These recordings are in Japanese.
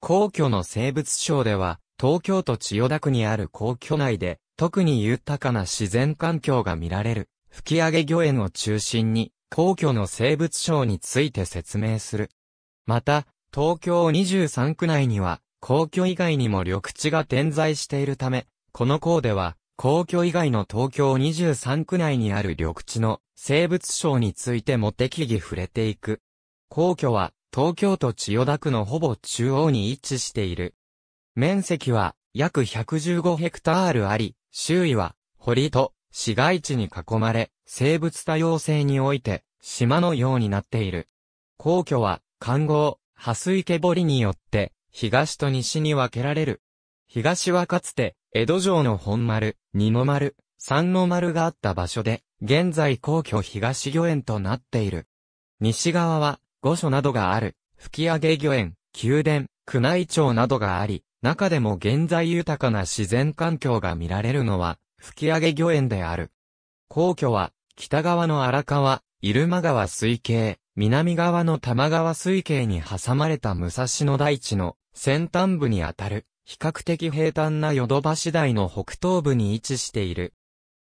皇居の生物省では、東京都千代田区にある皇居内で、特に豊かな自然環境が見られる、吹上御苑を中心に、皇居の生物省について説明する。また、東京23区内には、皇居以外にも緑地が点在しているため、この項では、皇居以外の東京23区内にある緑地の生物省についても適宜触れていく。皇居は東京都千代田区のほぼ中央に位置している。面積は約115ヘクタールあり、周囲は堀と市街地に囲まれ、生物多様性において島のようになっている。皇居は、環号、蓮池堀によって、東と西に分けられる。東はかつて、江戸城の本丸、二の丸、三の丸があった場所で、現在皇居東御苑となっている。西側は、御所などがある、吹上御苑、宮殿、宮内庁などがあり、中でも現在豊かな自然環境が見られるのは、吹上御苑である。皇居は、北側の荒川、入間川水系、南側の玉川水系に挟まれた武蔵野大地の先端部にあたる、比較的平坦なヨドバシ台の北東部に位置している。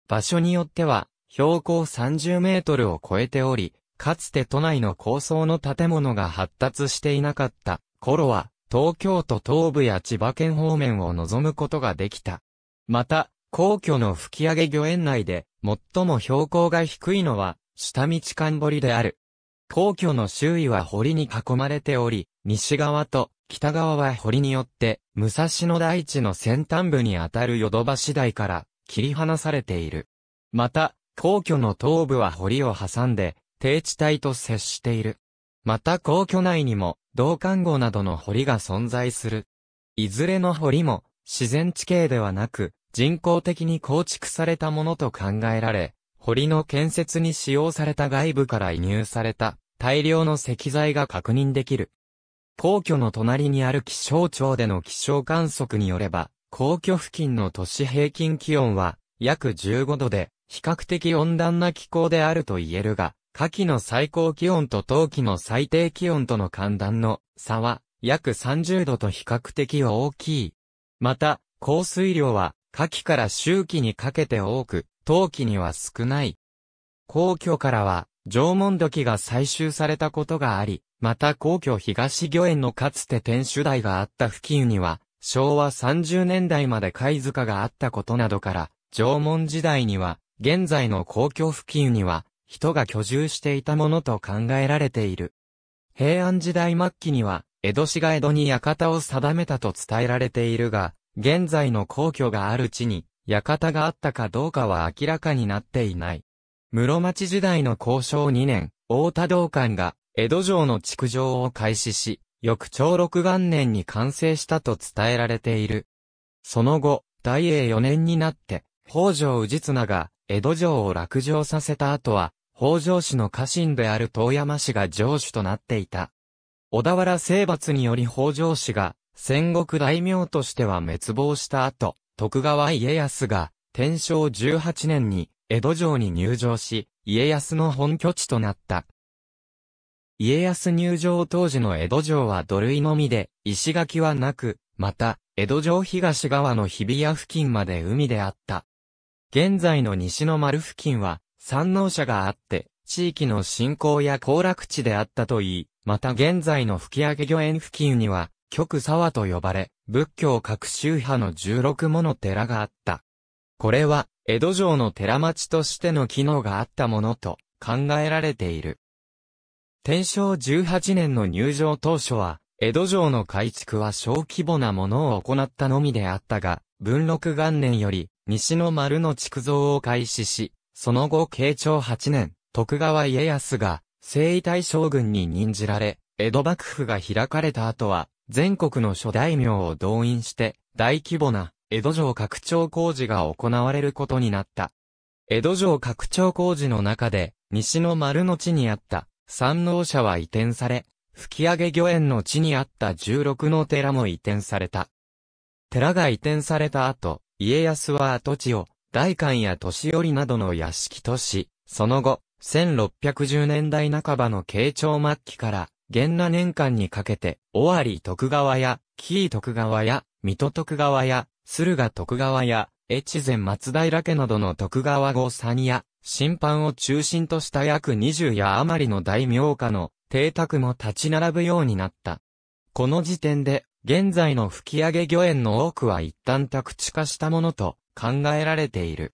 場所によっては、標高30メートルを超えており、かつて都内の高層の建物が発達していなかった頃は、東京都東部や千葉県方面を望むことができた。また、皇居の吹上御苑内で、最も標高が低いのは、下道間堀である。皇居の周囲は堀に囲まれており、西側と北側は堀によって、武蔵野大地の先端部にあたるヨドバシ台から切り離されている。また、皇居の東部は堀を挟んで、低地帯と接している。また皇居内にも、銅管号などの堀が存在する。いずれの堀も、自然地形ではなく、人工的に構築されたものと考えられ、堀の建設に使用された外部から移入された大量の石材が確認できる。皇居の隣にある気象庁での気象観測によれば、皇居付近の都市平均気温は約15度で、比較的温暖な気候であると言えるが、夏季の最高気温と冬季の最低気温との寒暖の差は約30度と比較的大きい。また、降水量は夏季から秋季にかけて多く、冬季には少ない。皇居からは縄文土器が採集されたことがあり、また皇居東御苑のかつて天守台があった付近には、昭和30年代まで貝塚があったことなどから、縄文時代には、現在の皇居付近には、人が居住していたものと考えられている。平安時代末期には、江戸市が江戸に館を定めたと伝えられているが、現在の皇居がある地に、館があったかどうかは明らかになっていない。室町時代の交渉2年、大田道館が、江戸城の築城を開始し、翌朝六元年に完成したと伝えられている。その後、大英4年になって、北条氏綱が、江戸城を落城させた後は、北条氏の家臣である遠山氏が城主となっていた。小田原征伐により北条氏が戦国大名としては滅亡した後、徳川家康が天正18年に江戸城に入城し、家康の本拠地となった。家康入城当時の江戸城は土塁のみで、石垣はなく、また、江戸城東側の日比谷付近まで海であった。現在の西の丸付近は、山農社があって、地域の振興や行楽地であったといい、また現在の吹上御苑付近には、極沢と呼ばれ、仏教各宗派の16もの寺があった。これは、江戸城の寺町としての機能があったものと考えられている。天正18年の入城当初は、江戸城の改築は小規模なものを行ったのみであったが、文禄元年より、西の丸の築造を開始し、その後慶長8年、徳川家康が、征夷大将軍に任じられ、江戸幕府が開かれた後は、全国の諸大名を動員して、大規模な、江戸城拡張工事が行われることになった。江戸城拡張工事の中で、西の丸の地にあった、三能社は移転され、吹上御苑の地にあった十六の寺も移転された。寺が移転された後、家康は跡地を、代官や年寄りなどの屋敷都市、その後、1610年代半ばの慶長末期から、元那年間にかけて、尾張徳川や、紀伊徳川や、水戸徳川や、駿河徳川や、越前松平家などの徳川後三や、審判を中心とした約20や余りの大名家の邸宅も立ち並ぶようになった。この時点で、現在の吹上御苑の多くは一旦宅地化したものと考えられている。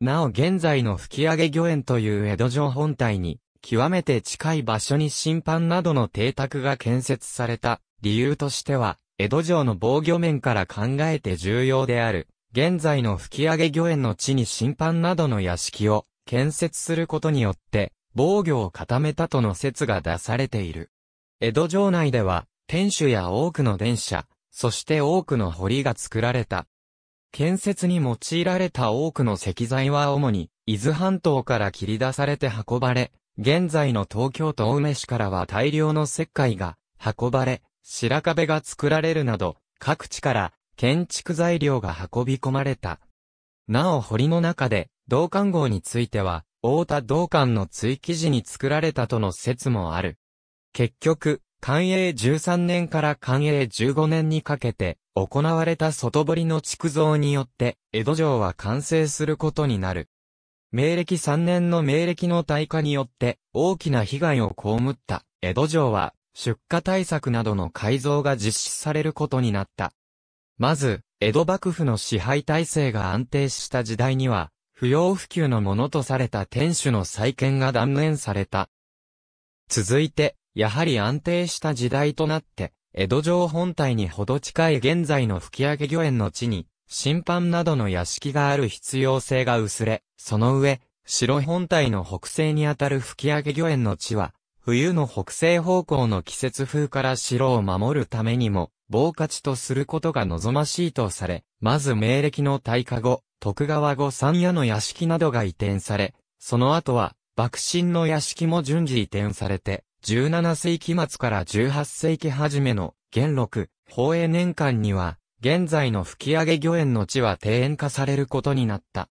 なお現在の吹上御苑という江戸城本体に、極めて近い場所に審判などの邸宅が建設された理由としては、江戸城の防御面から考えて重要である。現在の吹上御苑の地に審判などの屋敷を建設することによって、防御を固めたとの説が出されている。江戸城内では、天守や多くの電車、そして多くの堀が作られた。建設に用いられた多くの石材は主に、伊豆半島から切り出されて運ばれ、現在の東京都青梅市からは大量の石灰が運ばれ、白壁が作られるなど、各地から建築材料が運び込まれた。なお堀の中で、道館号については、大田道館の追記時に作られたとの説もある。結局、寛永13年から寛永15年にかけて行われた外堀の築造によって江戸城は完成することになる。明暦3年の明暦の大火によって大きな被害を被った江戸城は出荷対策などの改造が実施されることになった。まず、江戸幕府の支配体制が安定した時代には、不要不急のものとされた天守の再建が断念された。続いて、やはり安定した時代となって、江戸城本体にほど近い現在の吹上御苑の地に、審判などの屋敷がある必要性が薄れ、その上、城本体の北西にあたる吹上御苑の地は、冬の北西方向の季節風から城を守るためにも、防火地とすることが望ましいとされ、まず明暦の大火後、徳川後三夜の屋敷などが移転され、その後は、幕臣の屋敷も順次移転されて、17世紀末から18世紀初めの元禄、宝永年間には、現在の吹上御苑の地は庭園化されることになった。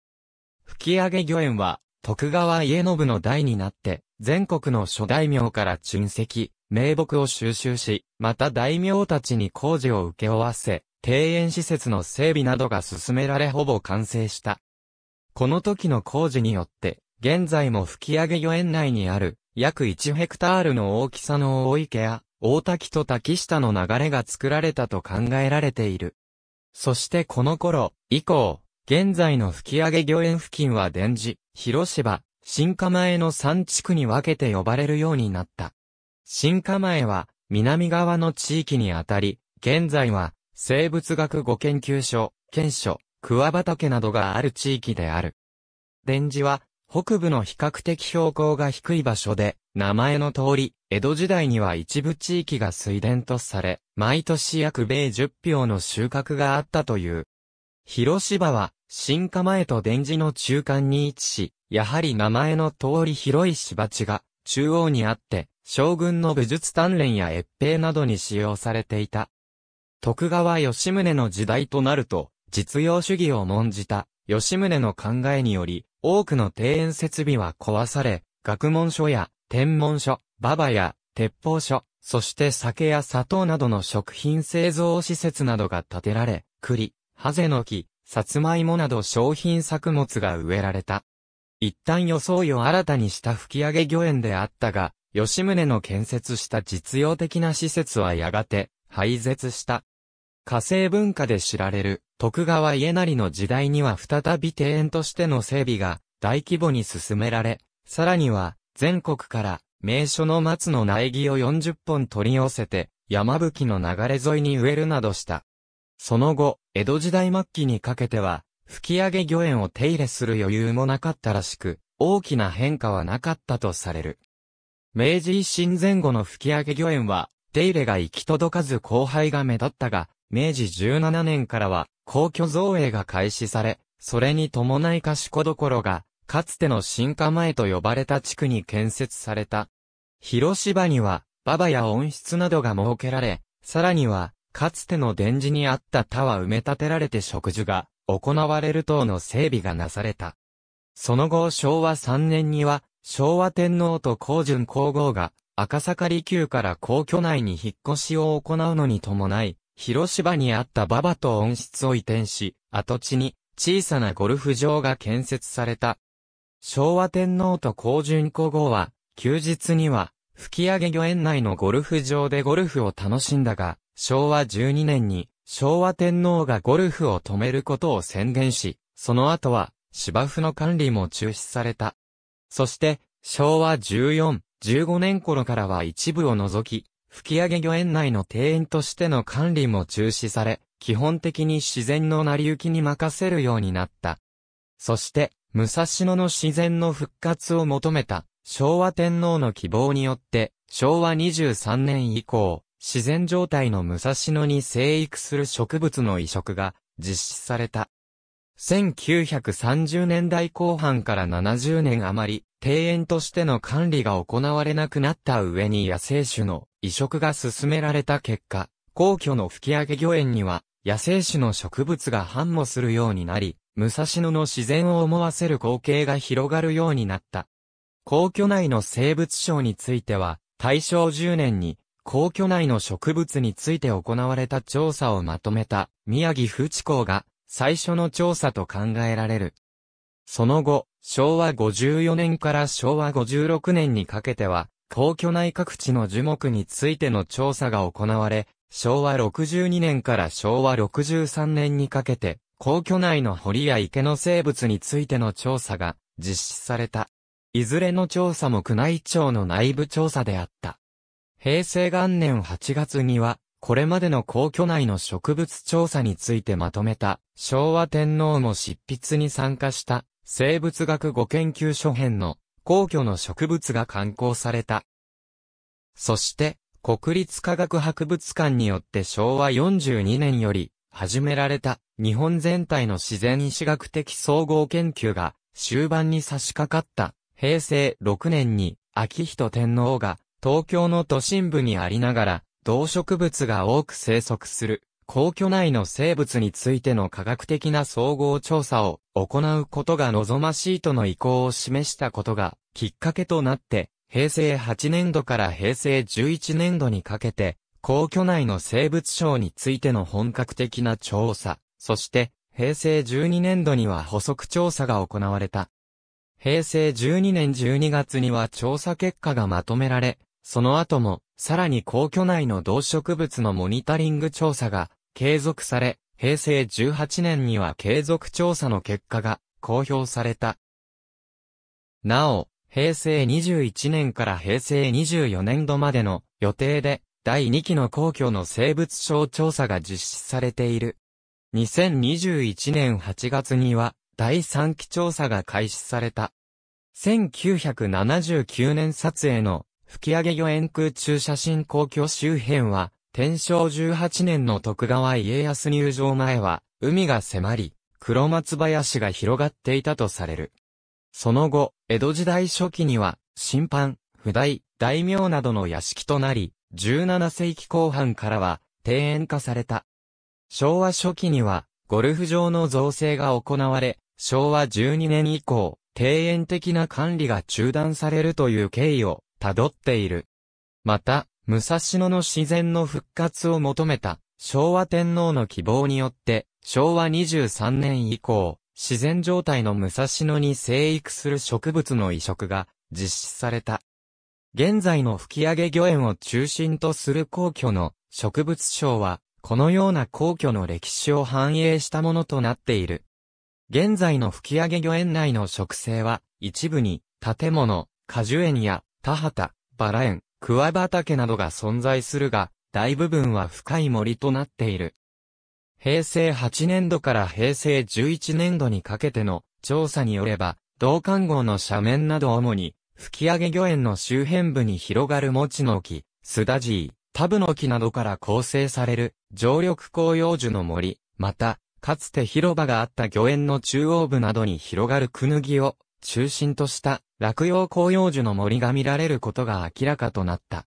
吹上御苑は、徳川家信の代になって、全国の諸大名から沈積、名木を収集し、また大名たちに工事を請け負わせ、庭園施設の整備などが進められほぼ完成した。この時の工事によって、現在も吹上御苑内にある約1ヘクタールの大きさの大池や、大滝と滝下の流れが作られたと考えられている。そしてこの頃、以降、現在の吹上漁園付近は電磁、広芝、新釜江の3地区に分けて呼ばれるようになった。新釜江は、南側の地域にあたり、現在は、生物学語研究所、県所、桑畑などがある地域である。電磁は、北部の比較的標高が低い場所で、名前の通り、江戸時代には一部地域が水田とされ、毎年約米10票の収穫があったという。広芝は、新釜へと電磁の中間に位置し、やはり名前の通り広い芝地が、中央にあって、将軍の武術鍛錬や越兵などに使用されていた。徳川吉宗の時代となると、実用主義を重んじた吉宗の考えにより、多くの庭園設備は壊され、学問所や天文所、馬場や鉄砲所、そして酒や砂糖などの食品製造施設などが建てられ、栗、ハゼの木、さつまいもなど商品作物が植えられた。一旦装いを新たにした吹上御苑であったが、吉宗の建設した実用的な施設はやがて廃絶した。火星文化で知られる徳川家成の時代には再び庭園としての整備が大規模に進められ、さらには全国から名所の松の苗木を40本取り寄せて山吹の流れ沿いに植えるなどした。その後、江戸時代末期にかけては吹き上げ御苑を手入れする余裕もなかったらしく、大きな変化はなかったとされる。明治維新前後の吹き上げ御苑は、手入れが行き届かず後輩が目立ったが、明治17年からは、皇居造営が開始され、それに伴い賢所が、かつての進化前と呼ばれた地区に建設された。広芝には、馬場や温室などが設けられ、さらには、かつての殿寺にあった田は埋め立てられて植樹が行われる等の整備がなされた。その後昭和3年には、昭和天皇と皇順皇后が赤坂離宮から皇居内に引っ越しを行うのに伴い、広芝にあった馬場と温室を移転し、跡地に小さなゴルフ場が建設された。昭和天皇と皇順皇后は、休日には、吹上御苑内のゴルフ場でゴルフを楽しんだが、昭和12年に、昭和天皇がゴルフを止めることを宣言し、その後は、芝生の管理も中止された。そして、昭和14、15年頃からは一部を除き、吹上御苑内の庭園としての管理も中止され、基本的に自然の成り行きに任せるようになった。そして、武蔵野の自然の復活を求めた昭和天皇の希望によって、昭和23年以降、自然状態の武蔵野に生育する植物の移植が実施された。1930年代後半から70年余り、庭園としての管理が行われなくなった上に野生種の移植が進められた結果、皇居の吹上御苑には野生種の植物が繁茂するようになり、武蔵野の自然を思わせる光景が広がるようになった。皇居内の生物省については、大正10年に皇居内の植物について行われた調査をまとめた宮城富士港が最初の調査と考えられる。その後、昭和54年から昭和56年にかけては、皇居内各地の樹木についての調査が行われ、昭和62年から昭和63年にかけて、皇居内の堀や池の生物についての調査が実施された。いずれの調査も宮内庁の内部調査であった。平成元年8月には、これまでの皇居内の植物調査についてまとめた、昭和天皇も執筆に参加した、生物学語研究書編の、皇居の植物が刊行された。そして、国立科学博物館によって昭和42年より、始められた、日本全体の自然医師学的総合研究が、終盤に差し掛かった、平成6年に、秋人天皇が、東京の都心部にありながら、動植物が多く生息する皇居内の生物についての科学的な総合調査を行うことが望ましいとの意向を示したことがきっかけとなって、平成8年度から平成11年度にかけて、皇居内の生物省についての本格的な調査、そして平成12年度には補足調査が行われた。平成12年12月には調査結果がまとめられ、その後もさらに皇居内の動植物のモニタリング調査が継続され、平成18年には継続調査の結果が公表された。なお、平成21年から平成24年度までの予定で第2期の皇居の生物症調査が実施されている。2021年8月には第3期調査が開始された。1979年撮影の吹上御苑空中写真公共周辺は、天正18年の徳川家康入場前は、海が迫り、黒松林が広がっていたとされる。その後、江戸時代初期には、審判、不代、大名などの屋敷となり、17世紀後半からは、庭園化された。昭和初期には、ゴルフ場の造成が行われ、昭和12年以降、庭園的な管理が中断されるという経緯を辿っている。また、武蔵野の自然の復活を求めた、昭和天皇の希望によって、昭和23年以降、自然状態の武蔵野に生育する植物の移植が実施された。現在の吹上御苑を中心とする皇居の植物賞は、このような皇居の歴史を反映したものとなっている。現在の吹上御苑内の植生は、一部に、建物、果樹園や田畑、バラ園、桑畑などが存在するが、大部分は深い森となっている。平成8年度から平成11年度にかけての調査によれば、道管号の斜面など主に、吹上御苑の周辺部に広がる餅の木、スダジー、タブの木などから構成される、常緑紅葉樹の森、また、かつて広場があった御苑の中央部などに広がるクヌギを中心とした落葉広葉樹の森が見られることが明らかとなった。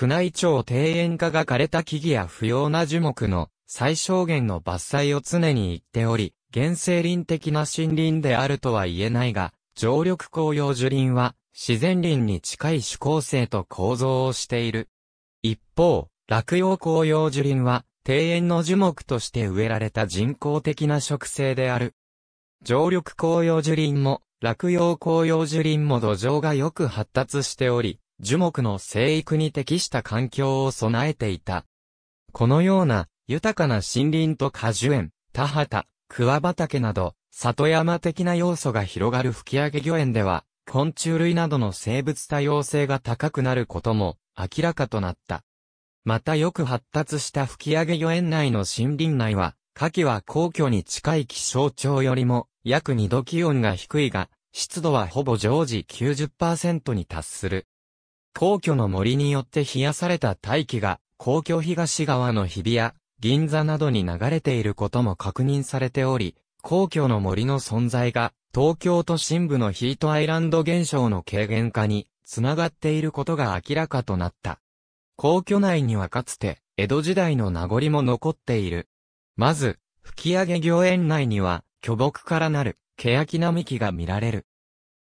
宮内庁庭園家が枯れた木々や不要な樹木の最小限の伐採を常に言っており、原生林的な森林であるとは言えないが、常緑紅葉樹林は自然林に近い主構成と構造をしている。一方、落葉紅葉樹林は庭園の樹木として植えられた人工的な植生である。常緑紅葉樹林も落葉紅葉樹林も土壌がよく発達しており、樹木の生育に適した環境を備えていた。このような豊かな森林と果樹園、田畑、桑畑など、里山的な要素が広がる吹上魚園では、昆虫類などの生物多様性が高くなることも明らかとなった。またよく発達した吹上魚園内の森林内は、夏季は皇居に近い気象庁よりも約2度気温が低いが、湿度はほぼ常時90%に達する。皇居の森によって冷やされた大気が、皇居東側の日比谷、銀座などに流れていることも確認されており、皇居の森の存在が、東京都心部のヒートアイランド現象の軽減化に、つながっていることが明らかとなった。皇居内にはかつて、江戸時代の名残も残っている。まず、吹上御苑内には、巨木からなる、欅並木が見られる。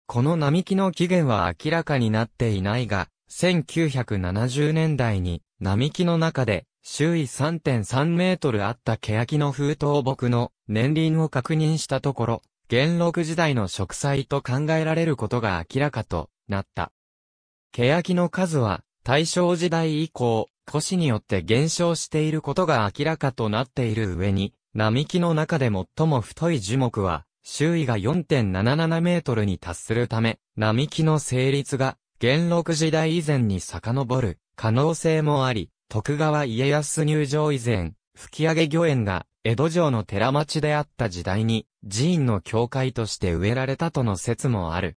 この並木の起源は明らかになっていないが、1970年代に並木の中で周囲3.3メートルあった欅の封筒木の年輪を確認したところ、元禄時代の植栽と考えられることが明らかとなった。欅の数は大正時代以降、古紙によって減少していることが明らかとなっている上に、並木の中で最も太い樹木は、周囲が4.77メートルに達するため、並木の成立が、元禄時代以前に遡る可能性もあり、徳川家康入場以前、吹上御苑が江戸城の寺町であった時代に寺院の教会として植えられたとの説もある。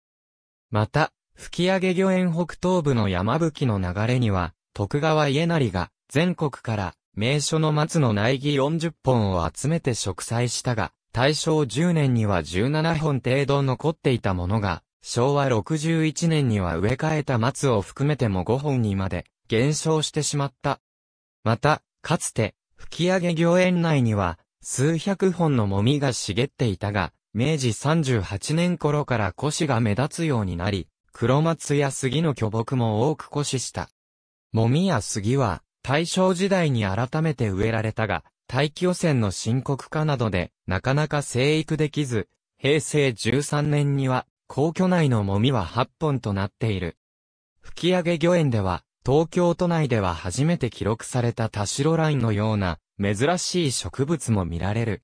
また、吹上御苑北東部の山吹の流れには、徳川家成が全国から名所の松の苗木40本を集めて植栽したが、大正10年には17本程度残っていたものが、昭和61年には植え替えた松を含めても5本にまで減少してしまった。また、かつて、吹上御苑内には、数百本のもみが茂っていたが、明治38年頃から古紙が目立つようになり、黒松や杉の巨木も多く古紙した。もみや杉は、大正時代に改めて植えられたが、大気汚染の深刻化などで、なかなか生育できず、平成13年には、皇居内のもみは8本となっている。吹上御苑では、東京都内では初めて記録された田代ラインのような、珍しい植物も見られる。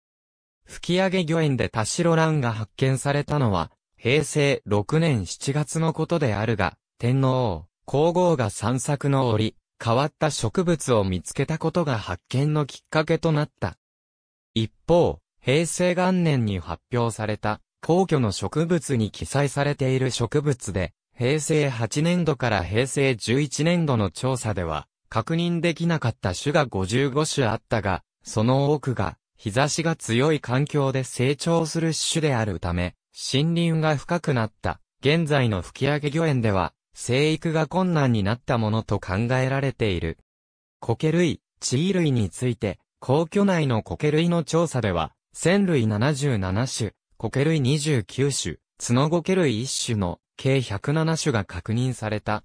吹上御苑で田代ランが発見されたのは、平成6年7月のことであるが、天皇、皇后が散策の折、変わった植物を見つけたことが発見のきっかけとなった。一方、平成元年に発表された、皇居の植物に記載されている植物で、平成8年度から平成11年度の調査では、確認できなかった種が55種あったが、その多くが、日差しが強い環境で成長する種であるため、森林が深くなった。現在の吹上御苑では、生育が困難になったものと考えられている。苔類、地衣類について、皇居内の苔類の調査では、千類77種、苔類29種、角苔類1種の計107種が確認された。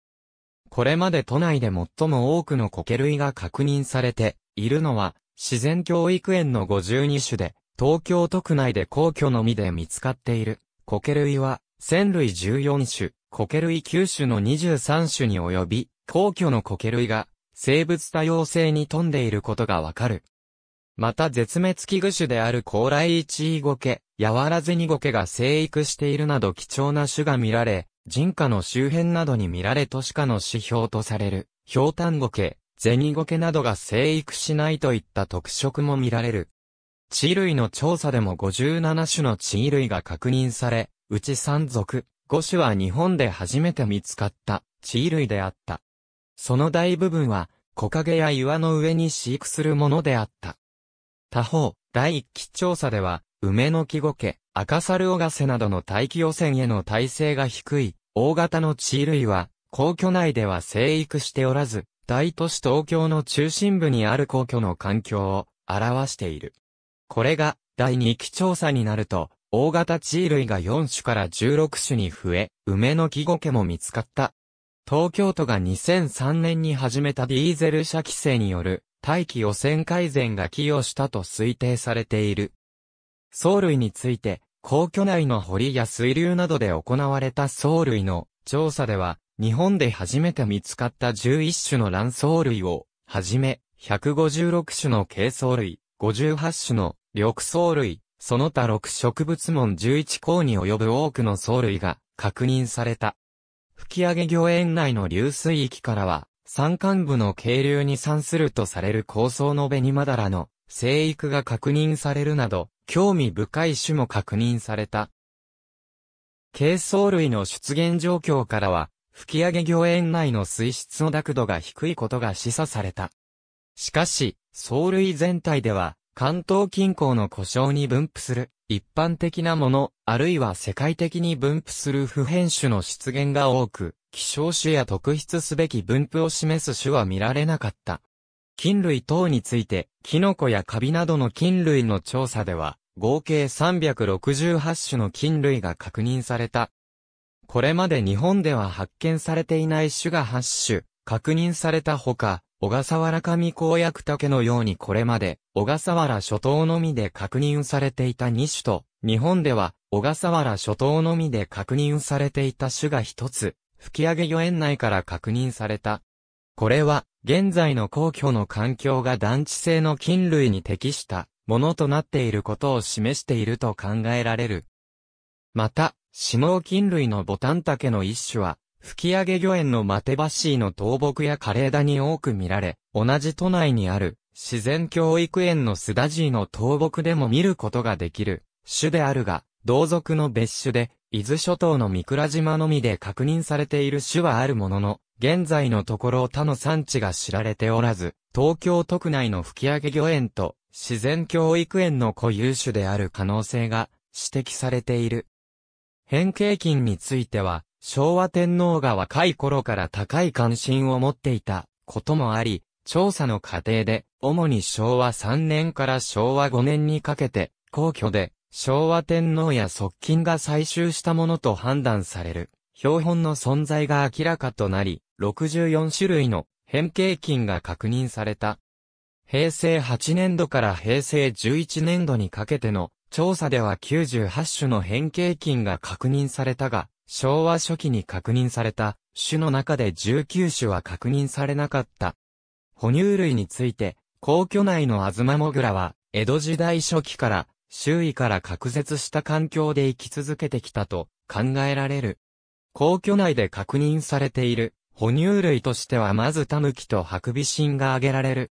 これまで都内で最も多くの苔類が確認されているのは、自然教育園の52種で、東京都区内で皇居のみで見つかっている。苔類は、千類14種、苔類9種の23種に及び、皇居の苔類が生物多様性に富んでいることがわかる。また絶滅危惧種である高麗一位苔、やわらずに苔が生育しているなど貴重な種が見られ、人家の周辺などに見られ都市化の指標とされる、氷炭苔、銭苔などが生育しないといった特色も見られる。地類の調査でも57種の地衣類が確認され、うち3属、五種は日本で初めて見つかった地衣類であった。その大部分は木陰や岩の上に飼育するものであった。他方、第一期調査では、梅の木ケ、赤猿尾ガセなどの大気汚染への耐性が低い、大型の地衣類は、皇居内では生育しておらず、大都市東京の中心部にある皇居の環境を表している。これが第二期調査になると、大型地衣類が4種から16種に増え、梅の木苔も見つかった。東京都が2003年に始めたディーゼル車規制による大気汚染改善が寄与したと推定されている。藻類について、皇居内の堀や水流などで行われた藻類の調査では、日本で初めて見つかった11種の卵藻類を、はじめ、156種の軽藻類、58種の緑藻類、その他6植物門11項に及ぶ多くの藻類が確認された。吹上漁園内の流水域からは、山間部の渓流に産するとされる高層のベニマダラの生育が確認されるなど、興味深い種も確認された。軽藻類の出現状況からは、吹上漁園内の水質の濁度が低いことが示唆された。しかし、藻類全体では、関東近郊の故障に分布する一般的なもの、あるいは世界的に分布する普遍種の出現が多く、希少種や特筆すべき分布を示す種は見られなかった。菌類等について、キノコやカビなどの菌類の調査では、合計368種の菌類が確認された。これまで日本では発見されていない種が8種、確認されたほか、小笠原上公約竹のようにこれまで、小笠原諸島のみで確認されていた2種と、日本では、小笠原諸島のみで確認されていた種が一つ、吹上御園内から確認された。これは、現在の皇居の環境が団地性の菌類に適したものとなっていることを示していると考えられる。また、死亡菌類のボタン竹の一種は、吹上御苑のマテバシーの倒木や枯れ枝に多く見られ、同じ都内にある自然教育園のスダジーの倒木でも見ることができる種であるが、同族の別種で、伊豆諸島の三倉島のみで確認されている種はあるものの、現在のところ他の産地が知られておらず、東京都区内の吹上御苑と自然教育園の固有種である可能性が指摘されている。変形菌については、昭和天皇が若い頃から高い関心を持っていたこともあり、調査の過程で、主に昭和3年から昭和5年にかけて、皇居で、昭和天皇や側近が採集したものと判断される、標本の存在が明らかとなり、64種類の変形菌が確認された。平成8年度から平成11年度にかけての調査では98種の変形菌が確認されたが、昭和初期に確認された種の中で19種は確認されなかった。哺乳類について、皇居内のアズマモグラは、江戸時代初期から、周囲から隔絶した環境で生き続けてきたと考えられる。皇居内で確認されている、哺乳類としてはまずタヌキとハクビシンが挙げられる。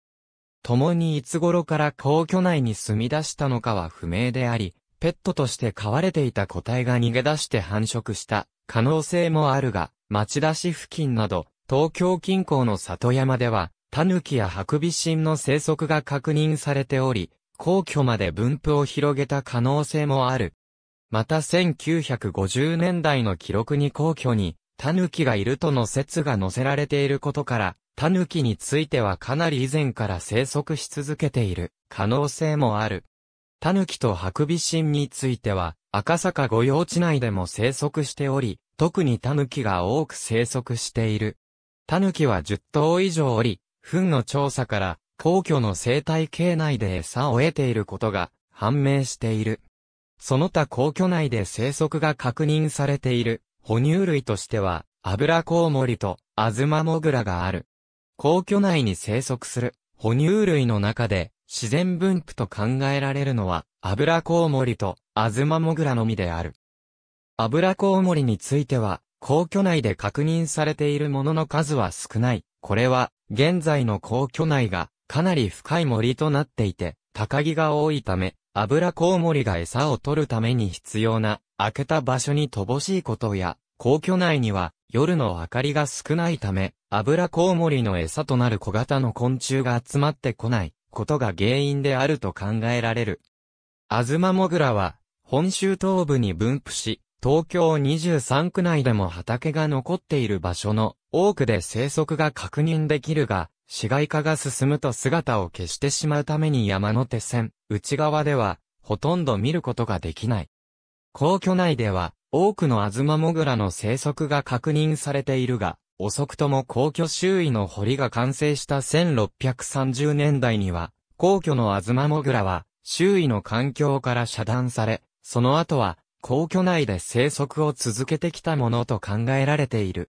共にいつ頃から皇居内に住み出したのかは不明であり、ペットとして飼われていた個体が逃げ出して繁殖した可能性もあるが、町田市付近など、東京近郊の里山では、タヌキやハクビシンの生息が確認されており、皇居まで分布を広げた可能性もある。また1950年代の記録に皇居に、タヌキがいるとの説が載せられていることから、タヌキについてはかなり以前から生息し続けている可能性もある。タヌキとハクビシンについては、赤坂御用地内でも生息しており、特にタヌキが多く生息している。タヌキは10頭以上おり、糞の調査から、皇居の生態系内で餌を得ていることが判明している。その他皇居内で生息が確認されている哺乳類としては、アブラコウモリとアズマモグラがある。皇居内に生息する哺乳類の中で、自然分布と考えられるのは、アブラコウモリとアズマモグラのみである。アブラコウモリについては、皇居内で確認されているものの数は少ない。これは、現在の皇居内がかなり深い森となっていて、高木が多いため、アブラコウモリが餌を取るために必要な、開けた場所に乏しいことや、皇居内には夜の明かりが少ないため、アブラコウモリの餌となる小型の昆虫が集まってこない。ことが原因であると考えられる。アズマモグラは、本州東部に分布し、東京23区内でも畑が残っている場所の多くで生息が確認できるが、市街化が進むと姿を消してしまうために山手線、内側では、ほとんど見ることができない。皇居内では、多くのアズマモグラの生息が確認されているが、遅くとも皇居周囲の堀が完成した1630年代には、皇居の東もぐらは、周囲の環境から遮断され、その後は、皇居内で生息を続けてきたものと考えられている。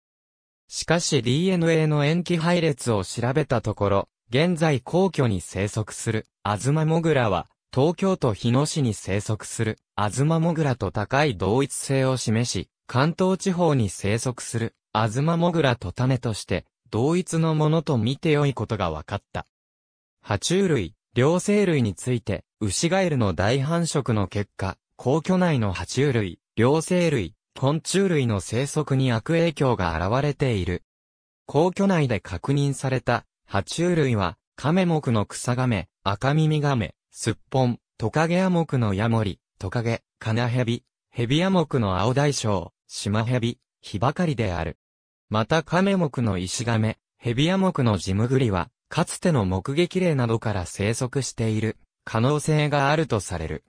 しかし DNA の塩基配列を調べたところ、現在皇居に生息する、アズマモグラは、東京都日野市に生息する、アズマモグラと高い同一性を示し、関東地方に生息する、アズマモグラと種として、同一のものと見て良いことが分かった。爬虫類、両生類について、ウシガエルの大繁殖の結果、皇居内の爬虫類、両生類、昆虫類の生息に悪影響が現れている。皇居内で確認された、爬虫類は、カメ目の草ガメ、赤耳ガメ、スッポン、トカゲア目のヤモリ、トカゲ、カナヘビ、ヘビア目の青大ウ、シマヘビ、ヒバカリである。また亀目の石亀、ヘビア目のジムグリは、かつての目撃例などから生息している可能性があるとされる。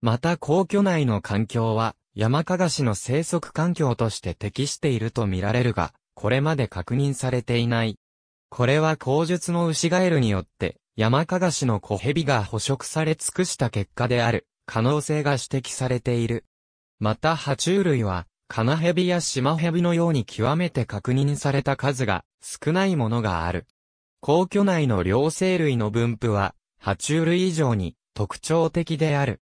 また皇居内の環境は、山かがしの生息環境として適していると見られるが、これまで確認されていない。これは口述のウシガエルによって、山かがしの小蛇が捕食され尽くした結果である、可能性が指摘されている。また爬虫類は、カナヘビやシマヘビのように極めて確認された数が少ないものがある。皇居内の両生類の分布は、爬虫類以上に特徴的である。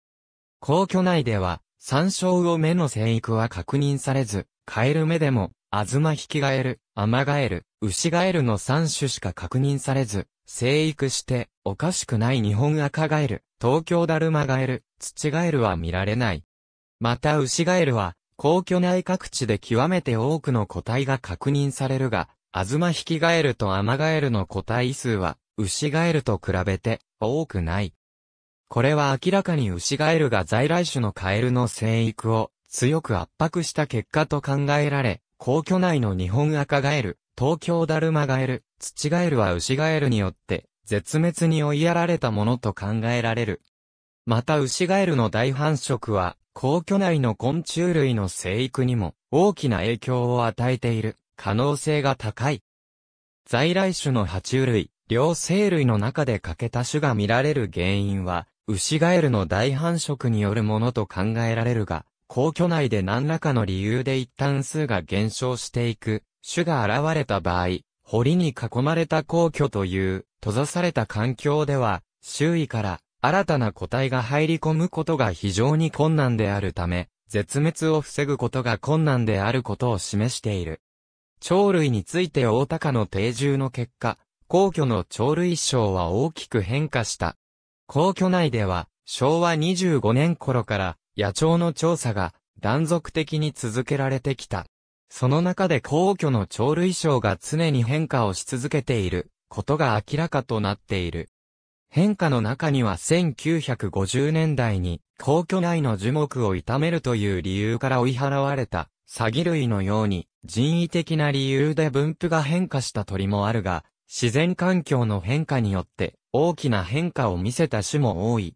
皇居内では、山椒魚目の生育は確認されず、カエル目でも、アズマヒキガエル、アマガエル、ウシガエルの3種しか確認されず、生育しておかしくない日本赤ガエル、東京ダルマガエル、土ガエルは見られない。またウシガエルは皇居内各地で極めて多くの個体が確認されるが、アズマヒキガエルとアマガエルの個体数は、ウシガエルと比べて多くない。これは明らかにウシガエルが在来種のカエルの生育を強く圧迫した結果と考えられ、皇居内の日本赤ガエル、東京ダルマガエル、土ガエルはウシガエルによって絶滅に追いやられたものと考えられる。またウシガエルの大繁殖は皇居内の昆虫類の生育にも大きな影響を与えている可能性が高い。在来種の爬虫類、両生類の中で欠けた種が見られる原因は、ウシガエルの大繁殖によるものと考えられるが、皇居内で何らかの理由で一旦数が減少していく、種が現れた場合、堀に囲まれた皇居という、閉ざされた環境では、周囲から新たな個体が入り込むことが非常に困難であるため、絶滅を防ぐことが困難であることを示している。鳥類について大高の定住の結果、皇居の鳥類省は大きく変化した。皇居内では、昭和25年頃から野鳥の調査が断続的に続けられてきた。その中で皇居の鳥類省が常に変化をし続けていることが明らかとなっている。変化の中には1950年代に皇居内の樹木を傷めるという理由から追い払われた詐欺類のように人為的な理由で分布が変化した鳥もあるが、自然環境の変化によって大きな変化を見せた種も多い。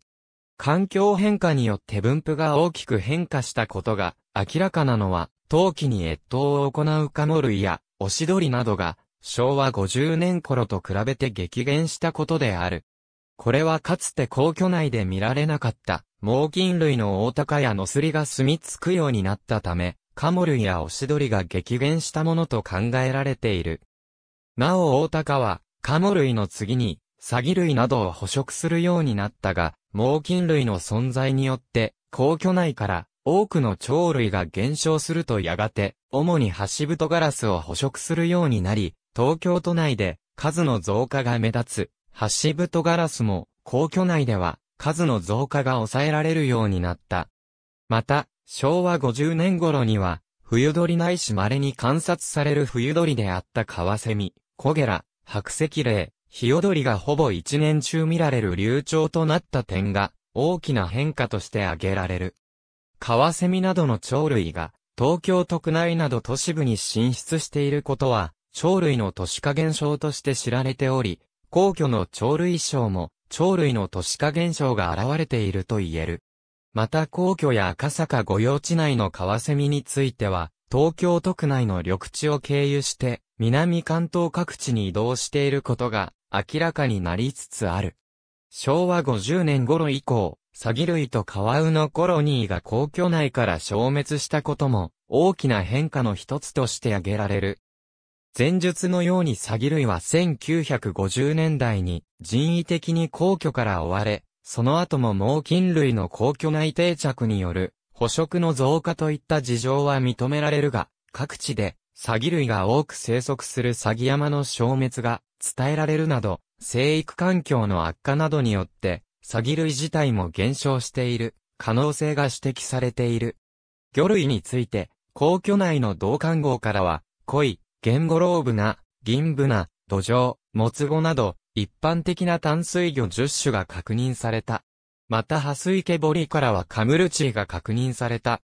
環境変化によって分布が大きく変化したことが明らかなのは、冬季に越冬を行うカモ類やオシドリなどが昭和50年頃と比べて激減したことである。これはかつて皇居内で見られなかった、猛禽類の大カやノスリが住み着くようになったため、カモ類やオシドリが激減したものと考えられている。なお大カは、カモ類の次に、サギ類などを捕食するようになったが、猛禽類の存在によって、皇居内から多くの鳥類が減少するとやがて、主にハシブトガラスを捕食するようになり、東京都内で数の増加が目立つハシブトガラスも皇居内では数の増加が抑えられるようになった。また、昭和50年頃には、冬鳥ないし稀に観察される冬鳥であったカワセミ、コゲラ、白石霊、ヒヨドリがほぼ一年中見られる流暢となった点が、大きな変化として挙げられる。カワセミなどの鳥類が、東京都区内など都市部に進出していることは、鳥類の都市化現象として知られており、皇居の鳥類賞も、鳥類の都市化現象が現れていると言える。また皇居や赤坂御用地内のカワセミについては、東京都区内の緑地を経由して、南関東各地に移動していることが明らかになりつつある。昭和50年頃以降、サギ類とカワウのコロニーが皇居内から消滅したことも大きな変化の一つとして挙げられる。前述のように詐欺類は1950年代に人為的に皇居から追われ、その後も猛禽類の皇居内定着による捕食の増加といった事情は認められるが、各地で詐欺類が多く生息する詐欺山の消滅が伝えられるなど、生育環境の悪化などによって、詐欺類自体も減少している可能性が指摘されている。魚類について、皇居内の同官号からは、い、ゲンゴローブナ、ンブナ、土壌、モツゴなど、一般的な淡水魚10種が確認された。また、ハスイケボリからはカムルチーが確認された。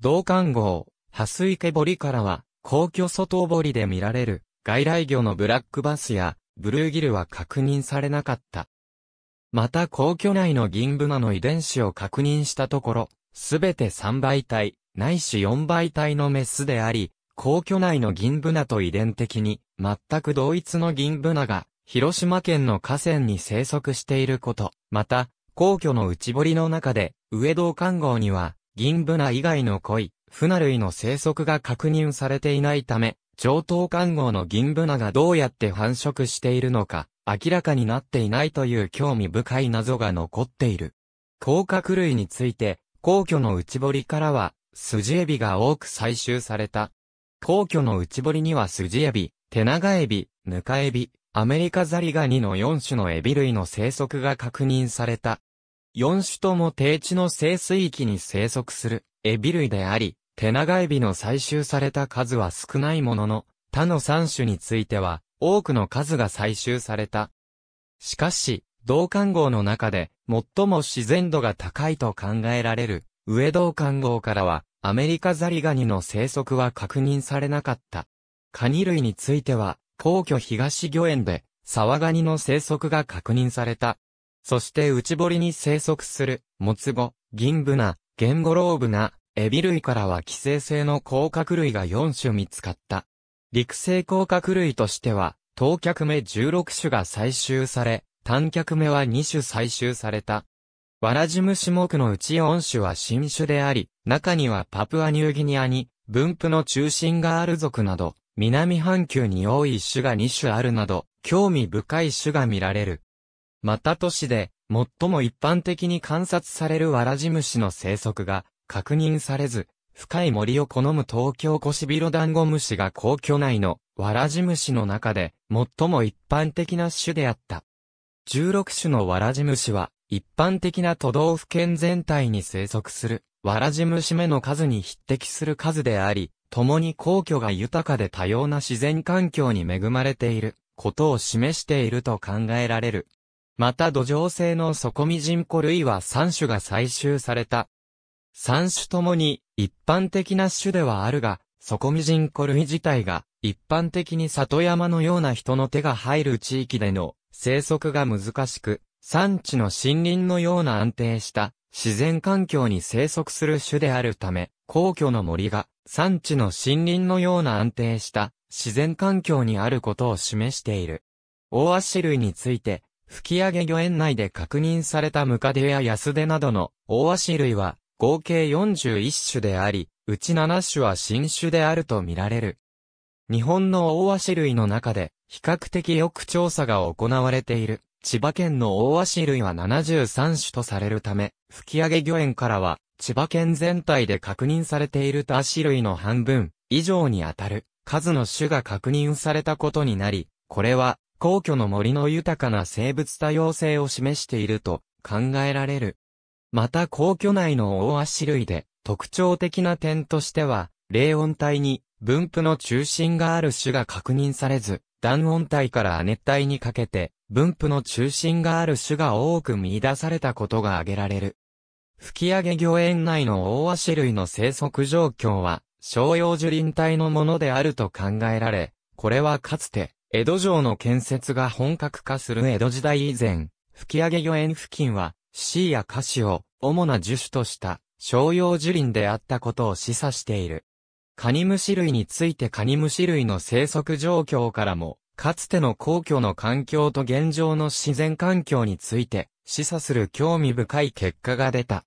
同冠号、ハスイケボリからは、皇居外堀で見られる、外来魚のブラックバスや、ブルーギルは確認されなかった。また、皇居内の銀ブナの遺伝子を確認したところ、すべて3倍体、ないし4倍体のメスであり、皇居内の銀ブナと遺伝的に、全く同一の銀ブナが、広島県の河川に生息していること。また、皇居の内堀の中で、上道観号には、銀ブナ以外の鯉、船類の生息が確認されていないため、上等観号の銀ブナがどうやって繁殖しているのか、明らかになっていないという興味深い謎が残っている。甲殻類について、皇居の内堀からは、スジエビが多く採集された。皇居の内堀には筋エビ、手長エビ、ヌカエビ、アメリカザリガニの4種のエビ類の生息が確認された。4種とも低地の生水域に生息するエビ類であり、手長エビの採集された数は少ないものの、他の3種については、多くの数が採集された。しかし、同管号の中で、最も自然度が高いと考えられる、上同管号からは、アメリカザリガニの生息は確認されなかった。カニ類については、皇居東御苑で、サワガニの生息が確認された。そして内堀に生息する、モツゴ、ンブナ、ゲンゴロウブナ、エビ類からは寄生性の甲殻類が4種見つかった。陸生甲殻類としては、当客目16種が採集され、単客目は2種採集された。ワラジム種目のうち4種は新種であり、中にはパプアニューギニアに、分布の中心がある族など、南半球に多い種が2種あるなど、興味深い種が見られる。また都市で、最も一般的に観察されるワラジムシの生息が確認されず、深い森を好む東京コシビロダンゴムシが皇居内のワラジムシの中で最も一般的な種であった。16種のワラジムシは一般的な都道府県全体に生息する、わらじ虫目の数に匹敵する数であり、共に皇居が豊かで多様な自然環境に恵まれていることを示していると考えられる。また土壌性の底見人古類は3種が採集された。3種ともに一般的な種ではあるが、底見人古類自体が一般的に里山のような人の手が入る地域での生息が難しく、山地の森林のような安定した自然環境に生息する種であるため、皇居の森が山地の森林のような安定した自然環境にあることを示している。オオアシ類について、吹上御苑内で確認されたムカデやヤスデなどのオオアシ類は合計41種であり、うち7種は新種であるとみられる。日本のオオアシ類の中で比較的よく調査が行われている。千葉県の大和紙類は73種とされるため、吹上漁園からは、千葉県全体で確認されている他紙類の半分以上にあたる数の種が確認されたことになり、これは皇居の森の豊かな生物多様性を示していると考えられる。また皇居内の大足類で特徴的な点としては、冷温帯に分布の中心がある種が確認されず、暖温帯から亜熱帯にかけて分布の中心がある種が多く見出されたことが挙げられる。吹上魚園内の大足類の生息状況は、商用樹林帯のものであると考えられ、これはかつて、江戸城の建設が本格化する江戸時代以前、吹上魚園付近は、シやカシを主な樹種とした商用樹林であったことを示唆している。カニムシ類についてカニムシ類の生息状況からもかつての皇居の環境と現状の自然環境について、示唆する興味深い結果が出た。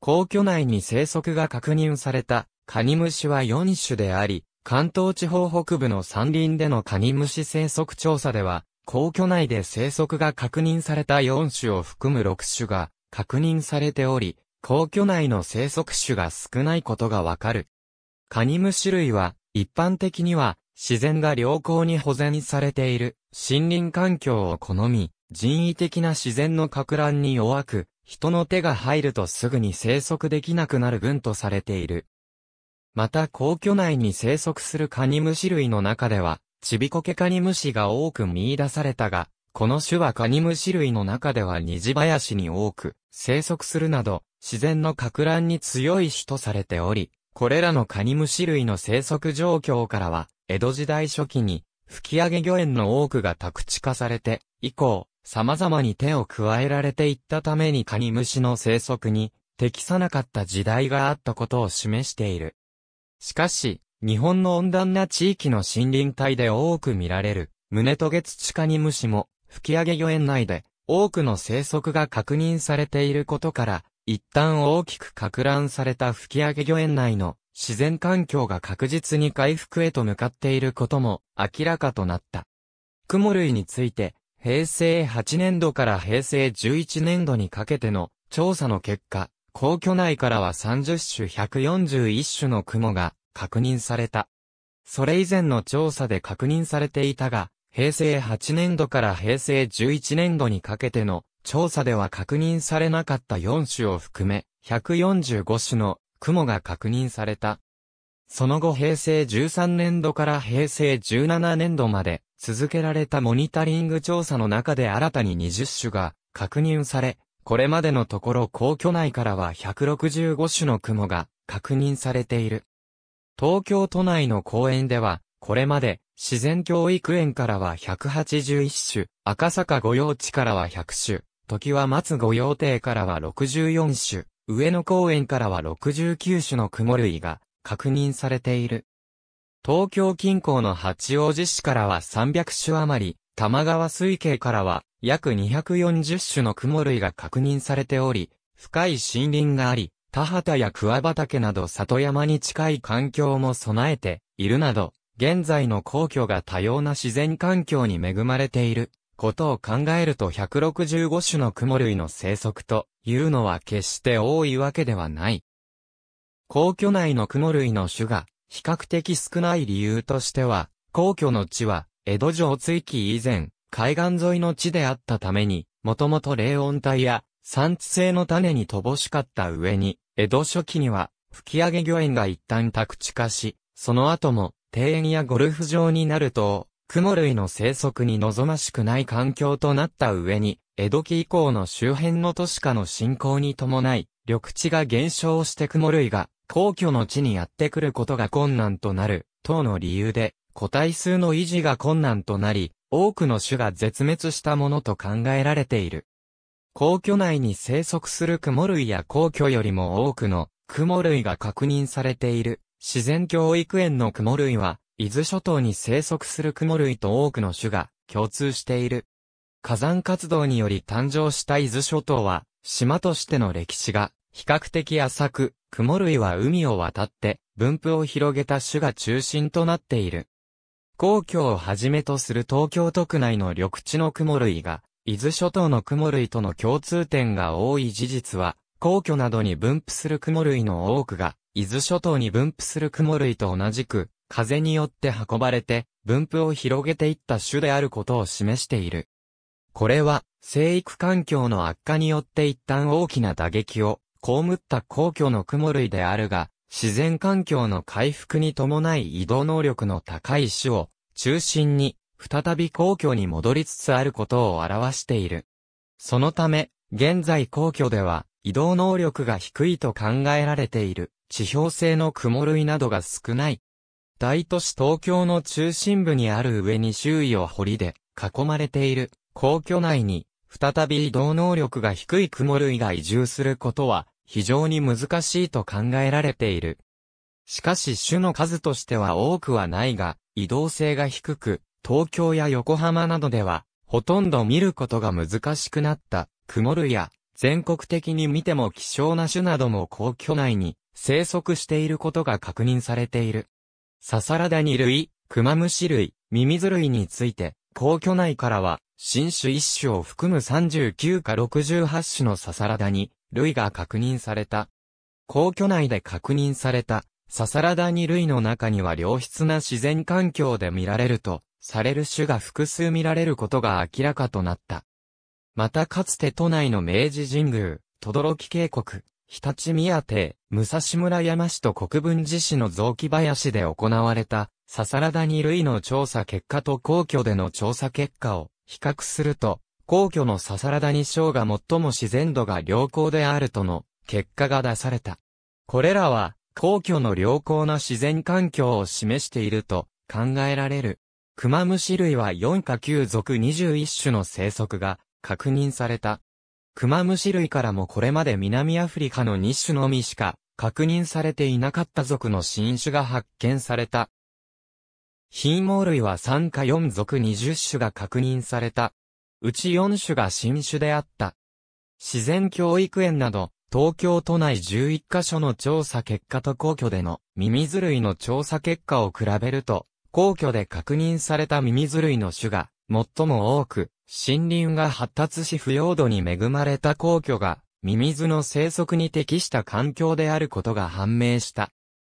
皇居内に生息が確認された、カニムシは4種であり、関東地方北部の山林でのカニムシ生息調査では、皇居内で生息が確認された4種を含む6種が確認されており、皇居内の生息種が少ないことがわかる。カニムシ類は、一般的には、自然が良好に保全されている森林環境を好み、人為的な自然の拡乱に弱く、人の手が入るとすぐに生息できなくなる群とされている。また皇居内に生息するカニムシ類の中では、ちびこけカニムシが多く見出されたが、この種はカニムシ類の中では虹林に多く生息するなど、自然の拡乱に強い種とされており、これらのカニムシ類の生息状況からは、江戸時代初期に、吹上御苑の多くが宅地化されて、以降、様々に手を加えられていったためにカニムシの生息に適さなかった時代があったことを示している。しかし、日本の温暖な地域の森林帯で多く見られる、胸トゲツチカニムシも、吹上御苑内で多くの生息が確認されていることから、一旦大きく拡乱された吹上御苑内の自然環境が確実に回復へと向かっていることも明らかとなった。モ類について、平成8年度から平成11年度にかけての調査の結果、皇居内からは30種141種のモが確認された。それ以前の調査で確認されていたが、平成8年度から平成11年度にかけての調査では確認されなかった4種を含め、145種の雲が確認された。その後平成13年度から平成17年度まで続けられたモニタリング調査の中で新たに20種が確認され、これまでのところ皇居内からは165種の雲が確認されている。東京都内の公園では、これまで自然教育園からは181種、赤坂御用地からは100種、時は松御用邸からは64種、上野公園からは69種の雲類が確認されている。東京近郊の八王子市からは300種余り、玉川水系からは約240種の雲類が確認されており、深い森林があり、田畑や桑畑など里山に近い環境も備えているなど、現在の皇居が多様な自然環境に恵まれていることを考えると165種の雲類の生息というのは決して多いわけではない。皇居内の雲類の種が比較的少ない理由としては、皇居の地は江戸城追記以前、海岸沿いの地であったために、もともと冷温帯や産地性の種に乏しかった上に、江戸初期には吹上御苑が一旦宅地化し、その後も庭園やゴルフ場になると、モ類の生息に望ましくない環境となった上に、江戸期以降の周辺の都市化の進行に伴い、緑地が減少してモ類が皇居の地にやってくることが困難となる、等の理由で、個体数の維持が困難となり、多くの種が絶滅したものと考えられている。皇居内に生息するモ類や皇居よりも多くのモ類が確認されている自然教育園のモ類は伊豆諸島に生息する雲類と多くの種が共通している。火山活動により誕生した伊豆諸島は、島としての歴史が比較的浅く、雲類は海を渡って分布を広げた種が中心となっている。皇居をはじめとする東京都区内の緑地の雲類が、伊豆諸島の雲類との共通点が多い事実は、皇居などに分布する雲類の多くが、伊豆諸島に分布する雲類と同じく、風によって運ばれて、分布を広げていった種であることを示している。これは、生育環境の悪化によって一旦大きな打撃を、被った皇居の雲類であるが、自然環境の回復に伴い移動能力の高い種を、中心に、再び皇居に戻りつつあることを表している。そのため、現在皇居では、移動能力が低いと考えられている、地表性の雲類などが少ない大都市東京の中心部にある上に周囲を堀で囲まれている皇居内に再び移動能力が低い雲類が移住することは非常に難しいと考えられている。しかし種の数としては多くはないが、移動性が低く、東京や横浜などでは、ほとんど見ることが難しくなった雲類や、全国的に見ても希少な種なども皇居内に生息していることが確認されている。ササラダニ類、クマムシ類、ミミズ類について、皇居内からは、新種一種を含む39か68種のササラダニ類が確認された。皇居内で確認された、ササラダニ類の中には良質な自然環境で見られると、される種が複数見られることが明らかとなった。またかつて都内の明治神宮、轟渓谷、日立宮邸、武蔵村山市と国分寺市の雑木林で行われた、笹ラダニ類の調査結果と皇居での調査結果を比較すると、皇居の笹ラダニ賞が最も自然度が良好であるとの結果が出された。これらは、皇居の良好な自然環境を示していると考えられる。クマムシ類は4か9属21種の生息が確認された。クマムシ類からもこれまで南アフリカの2種のみしか確認されていなかった族の新種が発見された。ヒーモー類は3か4属20種が確認された。うち4種が新種であった。自然教育園など、東京都内11カ所の調査結果と皇居でのミミズ類の調査結果を比べると、皇居で確認されたミミズ類の種が最も多く、森林が発達し腐葉土に恵まれた皇居が、ミミズの生息に適した環境であることが判明した。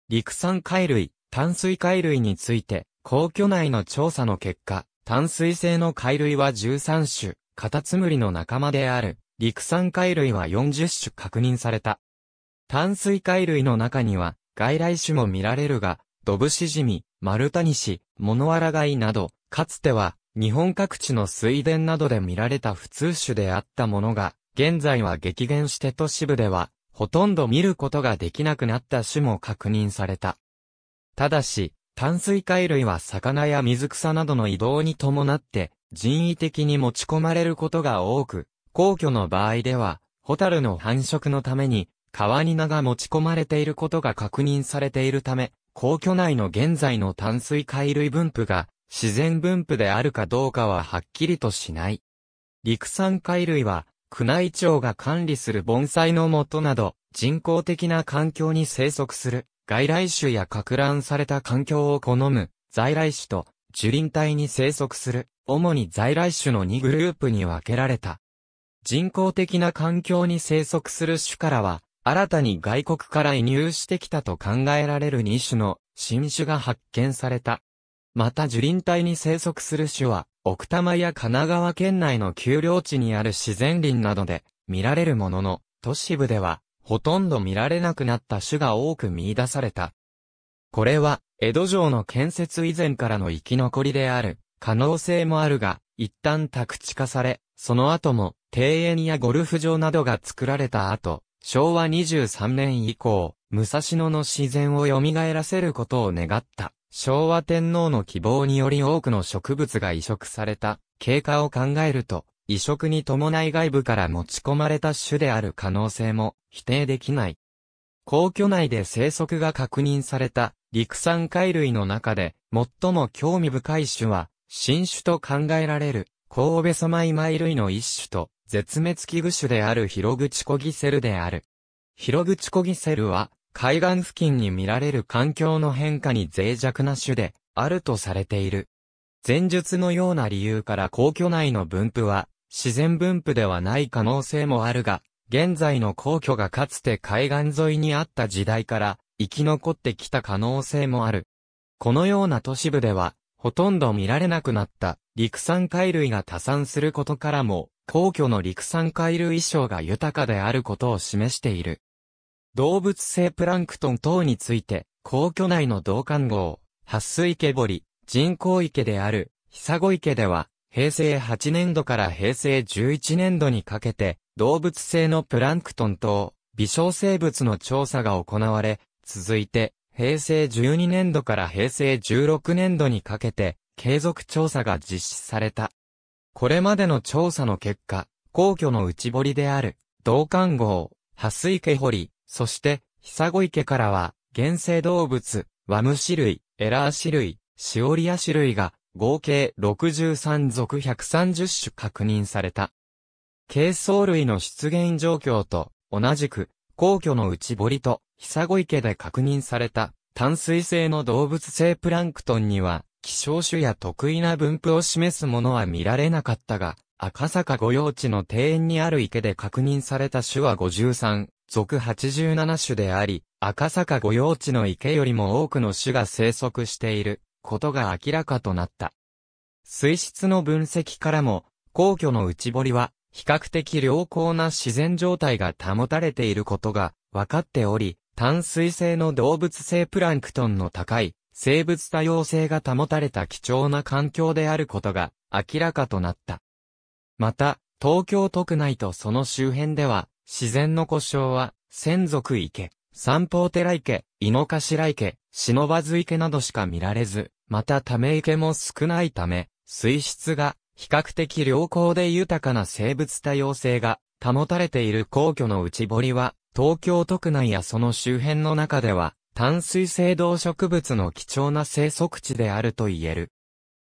陸産貝類、淡水貝類について、皇居内の調査の結果、淡水性の貝類は13種、カタツムリの仲間である、陸産貝類は40種確認された。淡水貝類の中には、外来種も見られるが、ドブシジミ、マルタニシ、モノアラガイなど、かつては、日本各地の水田などで見られた普通種であったものが、現在は激減して都市部では、ほとんど見ることができなくなった種も確認された。ただし、淡水貝類は魚や水草などの移動に伴って人為的に持ち込まれることが多く、皇居の場合では、ホタルの繁殖のために、川に名が持ち込まれていることが確認されているため、皇居内の現在の淡水貝類分布が自然分布であるかどうかははっきりとしない。陸産貝類は、宮内庁が管理する盆栽のもとなど、人工的な環境に生息する、外来種や拡乱された環境を好む、在来種と、樹林帯に生息する、主に在来種の2グループに分けられた。人工的な環境に生息する種からは、新たに外国から移入してきたと考えられる2種の新種が発見された。また樹林帯に生息する種は、奥多摩や神奈川県内の丘陵地にある自然林などで見られるものの、都市部ではほとんど見られなくなった種が多く見出された。これは、江戸城の建設以前からの生き残りである、可能性もあるが、一旦宅地化され、その後も、庭園やゴルフ場などが作られた後、昭和23年以降、武蔵野の自然を蘇らせることを願った。昭和天皇の希望により多くの植物が移植された経過を考えると、移植に伴い外部から持ち込まれた種である可能性も否定できない。皇居内で生息が確認された陸産貝類の中で最も興味深い種は新種と考えられる神戸サマイマイ類の一種と絶滅危惧種である広口コギセルである。広口コギセルは海岸付近に見られる環境の変化に脆弱な種であるとされている。前述のような理由から皇居内の分布は自然分布ではない可能性もあるが、現在の皇居がかつて海岸沿いにあった時代から生き残ってきた可能性もある。このような都市部では、ほとんど見られなくなった陸産海類が多産することからも、皇居の陸産海類衣装が豊かであることを示している。動物性プランクトン等について、皇居内の同管号、発水池堀、人工池である、久子池では、平成8年度から平成11年度にかけて、動物性のプランクトン等、微小生物の調査が行われ、続いて、平成12年度から平成16年度にかけて、継続調査が実施された。これまでの調査の結果、皇居の内堀である、道管号、蓮池堀、そして、久子池からは、原生動物、ワム種類、エラー種類、シオリア種類が、合計63属130種確認された。軽藻類の出現状況と、同じく、皇居の内堀と、久子池で確認された、淡水性の動物性プランクトンには、希少種や得意な分布を示すものは見られなかったが、赤坂御用地の庭園にある池で確認された種は53、属87種であり、赤坂御用地の池よりも多くの種が生息していることが明らかとなった。水質の分析からも、皇居の内堀は比較的良好な自然状態が保たれていることが分かっており、淡水性の動物性プランクトンの高い生物多様性が保たれた貴重な環境であることが明らかとなった。また、東京都区内とその周辺では、自然の故障は、仙族池、三方寺池、井の頭池、忍ばず池などしか見られず、またため池も少ないため、水質が比較的良好で豊かな生物多様性が保たれている皇居の内堀は、東京都区内やその周辺の中では、淡水性動植物の貴重な生息地であると言える。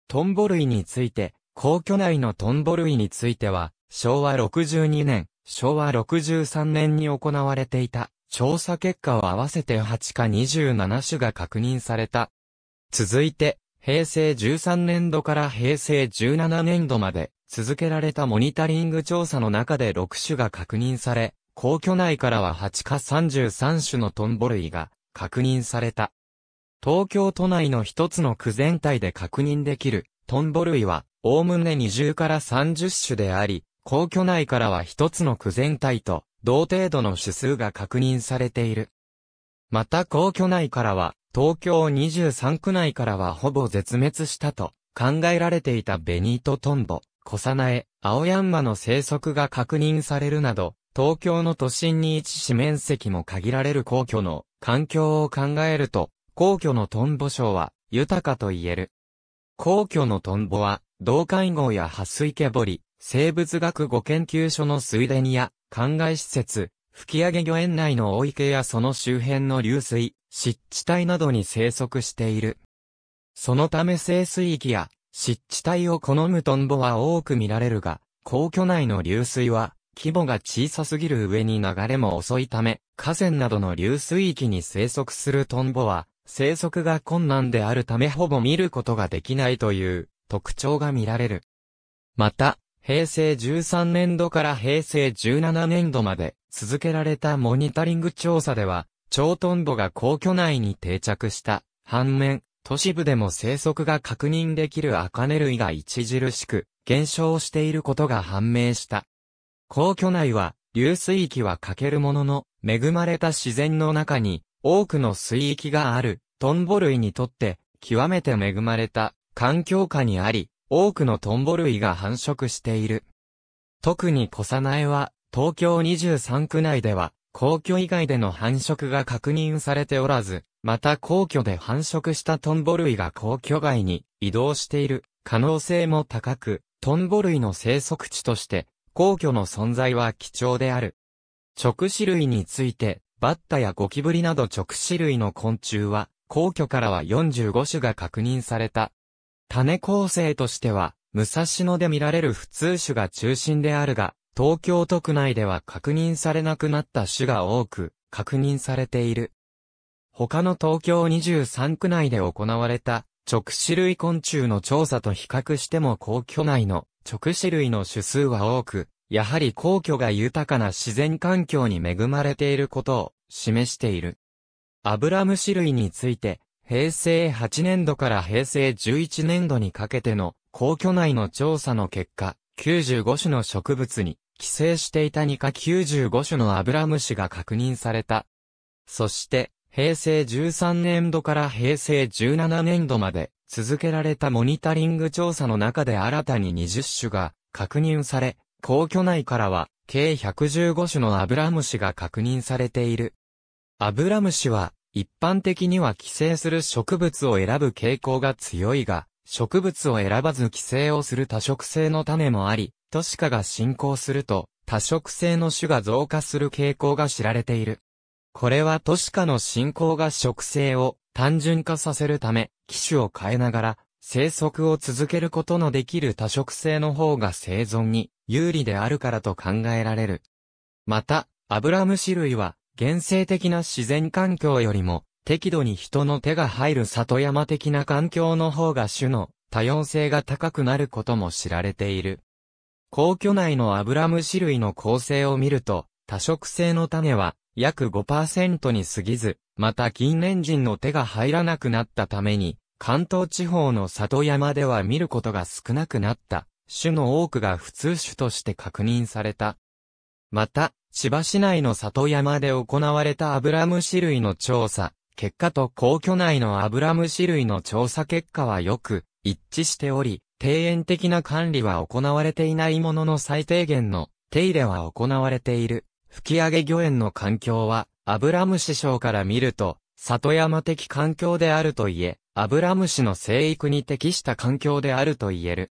トンボ類について、皇居内のトンボ類については、昭和62年、昭和63年に行われていた調査結果を合わせて8か27種が確認された。続いて、平成13年度から平成17年度まで続けられたモニタリング調査の中で6種が確認され、皇居内からは8か33種のトンボ類が確認された。東京都内の一つの区全体で確認できるトンボ類は、おおむね20から30種であり、皇居内からは一つの区全体と同程度の種数が確認されている。また皇居内からは、東京23区内からはほぼ絶滅したと考えられていたベニートトンボ、コサナエ、青ヤンマの生息が確認されるなど、東京の都心に位置し面積も限られる皇居の環境を考えると、皇居のトンボ賞は豊かと言える。皇居のトンボは、同海号やハス池堀、生物学語研究所の水田や、灌漑施設、吹上漁園内の大池やその周辺の流水、湿地帯などに生息している。そのため生水域や湿地帯を好むトンボは多く見られるが、皇居内の流水は規模が小さすぎる上に流れも遅いため、河川などの流水域に生息するトンボは生息が困難であるためほぼ見ることができないという特徴が見られる。また、平成13年度から平成17年度まで続けられたモニタリング調査では、超トンボが皇居内に定着した。反面、都市部でも生息が確認できるアカネ類が著しく減少していることが判明した。皇居内は、流水域は欠けるものの、恵まれた自然の中に多くの水域がある、トンボ類にとって極めて恵まれた環境下にあり、多くのトンボ類が繁殖している。特に小さなえは、東京23区内では、皇居以外での繁殖が確認されておらず、また皇居で繁殖したトンボ類が皇居外に移動している可能性も高く、トンボ類の生息地として、皇居の存在は貴重である。直視類について、バッタやゴキブリなど直視類の昆虫は、皇居からは45種が確認された種構成としては、武蔵野で見られる普通種が中心であるが、東京都区内では確認されなくなった種が多く、確認されている。他の東京23区内で行われた、直種類昆虫の調査と比較しても皇居内の直種類の種数は多く、やはり皇居が豊かな自然環境に恵まれていることを示している。アブラム種類について、平成8年度から平成11年度にかけての皇居内の調査の結果、95種の植物に寄生していた2か95種のアブラムシが確認された。そして、平成13年度から平成17年度まで続けられたモニタリング調査の中で新たに20種が確認され、皇居内からは計115種のアブラムシが確認されている。アブラムシは一般的には寄生する植物を選ぶ傾向が強いが、植物を選ばず寄生をする多食性の種もあり、都市化が進行すると、多食性の種が増加する傾向が知られている。これは都市化の進行が植生を単純化させるため、機種を変えながら、生息を続けることのできる多食性の方が生存に有利であるからと考えられる。また、アブラムシ類は原生的な自然環境よりも、適度に人の手が入る里山的な環境の方が種の多様性が高くなることも知られている。皇居内のアブラム種類の構成を見ると、多色性の種は約5%に過ぎず、また近年人の手が入らなくなったために、関東地方の里山では見ることが少なくなった、種の多くが普通種として確認された。また、千葉市内の里山で行われたアブラムシ類の調査、結果と皇居内のアブラムシ類の調査結果はよく一致しており、庭園的な管理は行われていないものの最低限の手入れは行われている。吹上漁園の環境は、アブラムシ省から見ると、里山的環境であると言え、アブラムシの生育に適した環境であると言える。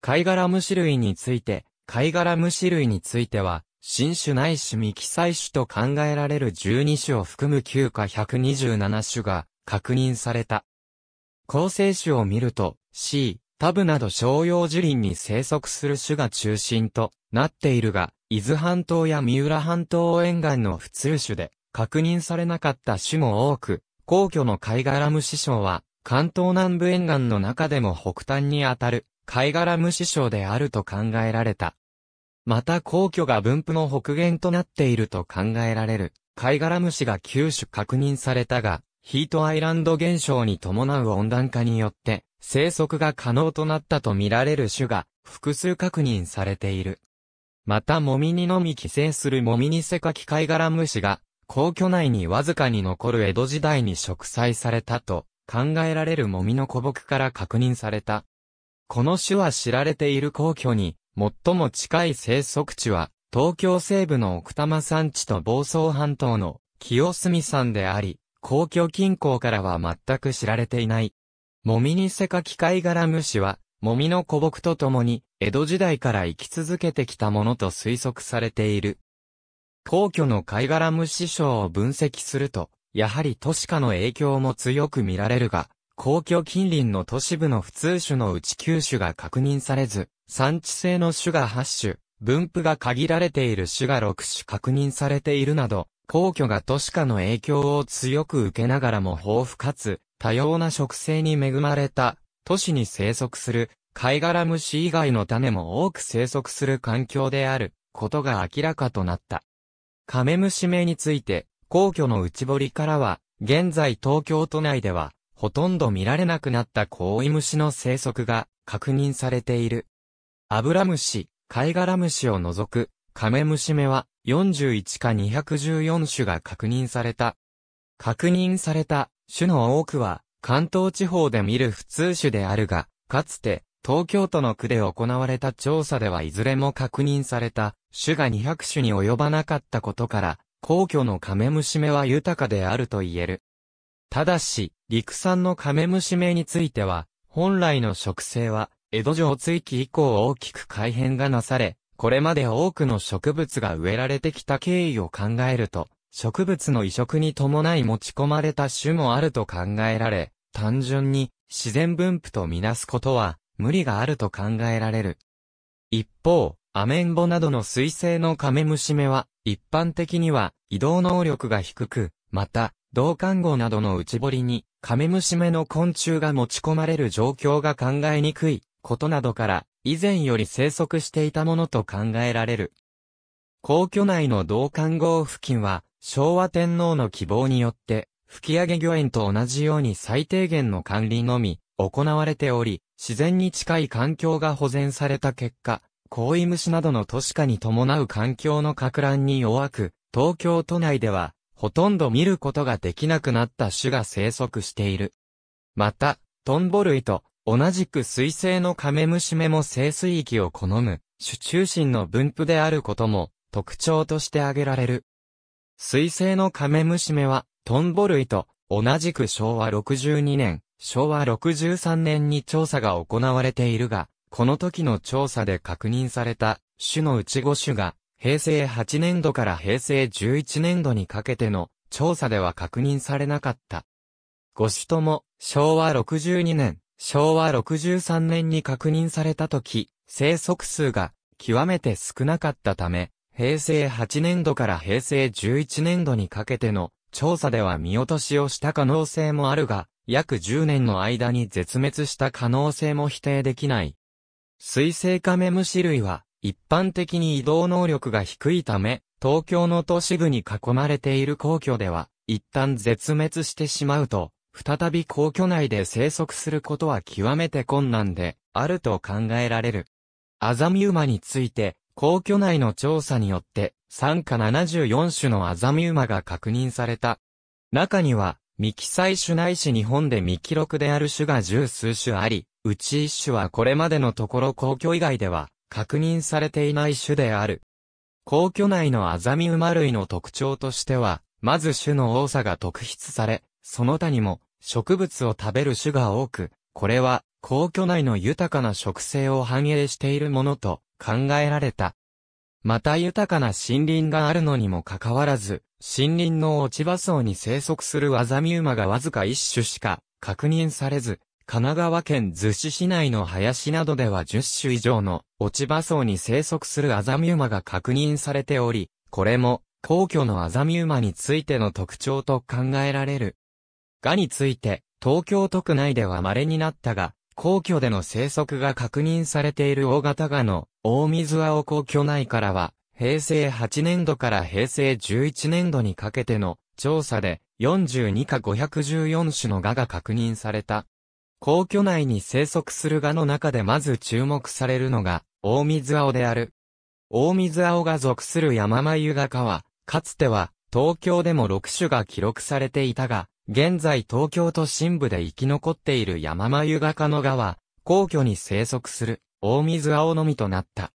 貝殻虫類について、貝殻虫類については、新種ないし未記載種と考えられる12種を含む9か127種が確認された。構成種を見ると、C、タブなど商用樹林に生息する種が中心となっているが、伊豆半島や三浦半島沿岸の普通種で確認されなかった種も多く、皇居の貝殻虫症は、関東南部沿岸の中でも北端にあたる貝殻虫症であると考えられた。また皇居が分布の北限となっていると考えられる。貝殻虫が9種確認されたが、ヒートアイランド現象に伴う温暖化によって、生息が可能となったと見られる種が複数確認されている。またモミニのみ寄生するモミニセカキ貝殻虫が、皇居内にわずかに残る江戸時代に植栽されたと考えられるモミの古木から確認された。この種は知られている皇居に最も近い生息地は、東京西部の奥多摩山地と房総半島の清澄山であり、皇居近郊からは全く知られていない。もみにせかき貝殻虫は、もみの古木とともに、江戸時代から生き続けてきたものと推測されている。皇居の貝殻虫章を分析すると、やはり都市化の影響も強く見られるが、皇居近隣の都市部の普通種のうち9種が確認されず、産地性の種が8種、分布が限られている種が6種確認されているなど、皇居が都市化の影響を強く受けながらも豊富かつ、多様な植生に恵まれた、都市に生息する、貝殻虫以外の種も多く生息する環境である、ことが明らかとなった。カメムシ目について、皇居の内堀からは、現在東京都内では、ほとんど見られなくなったコオイムシの生息が確認されている。アブラムシ、カイガラムシを除くカメムシ目は41か214種が確認された。確認された種の多くは関東地方で見る普通種であるが、かつて東京都の区で行われた調査ではいずれも確認された種が200種に及ばなかったことから、皇居のカメムシ目は豊かであると言える。ただし、陸産のカメムシ目については、本来の植生は、江戸城追記以降大きく改変がなされ、これまで多くの植物が植えられてきた経緯を考えると、植物の移植に伴い持ち込まれた種もあると考えられ、単純に自然分布とみなすことは無理があると考えられる。一方、アメンボなどの水性のカメムシ目は、一般的には移動能力が低く、また、銅看号などの内堀に、カメムシ目の昆虫が持ち込まれる状況が考えにくいことなどから、以前より生息していたものと考えられる。皇居内の銅看号付近は、昭和天皇の希望によって、吹上御苑と同じように最低限の管理のみ、行われており、自然に近い環境が保全された結果、行為虫などの都市化に伴う環境の拡乱に弱く、東京都内では、ほとんど見ることができなくなった種が生息している。また、トンボ類と同じく水性のカメムシメも生水域を好む、種中心の分布であることも特徴として挙げられる。水性のカメムシメは、トンボ類と同じく昭和62年、昭和63年に調査が行われているが、この時の調査で確認された種のうち5種が平成8年度から平成11年度にかけての調査では確認されなかった。ご主とも昭和62年、昭和63年に確認された時、生息数が極めて少なかったため、平成8年度から平成11年度にかけての調査では見落としをした可能性もあるが、約10年の間に絶滅した可能性も否定できない。水生カメムシ類は一般的に移動能力が低いため、東京の都市部に囲まれている皇居では、一旦絶滅してしまうと、再び皇居内で生息することは極めて困難で、あると考えられる。アザミウマについて、皇居内の調査によって、参加74種のアザミウマが確認された。中には、未記載種ないし日本で未記録である種が十数種あり、うち一種はこれまでのところ皇居以外では、確認されていない種である。皇居内のアザミウマ類の特徴としては、まず種の多さが特筆され、その他にも植物を食べる種が多く、これは皇居内の豊かな植生を反映しているものと考えられた。また豊かな森林があるのにもかかわらず、森林の落ち葉層に生息するアザミウマがわずか一種しか確認されず、神奈川県逗子市内の林などでは10種以上の落ち葉層に生息するアザミウマが確認されており、これも皇居のアザミウマについての特徴と考えられる。がについて、東京都区内では稀になったが、皇居での生息が確認されている大型がの大水青皇居内からは、平成8年度から平成11年度にかけての調査で42か514種の蛾が確認された。皇居内に生息する蛾の中でまず注目されるのが、大水青である。大水青が属する山眉画家は、かつては、東京でも6種が記録されていたが、現在東京都心部で生き残っている山眉画家の画は、皇居に生息する、大水青のみとなった。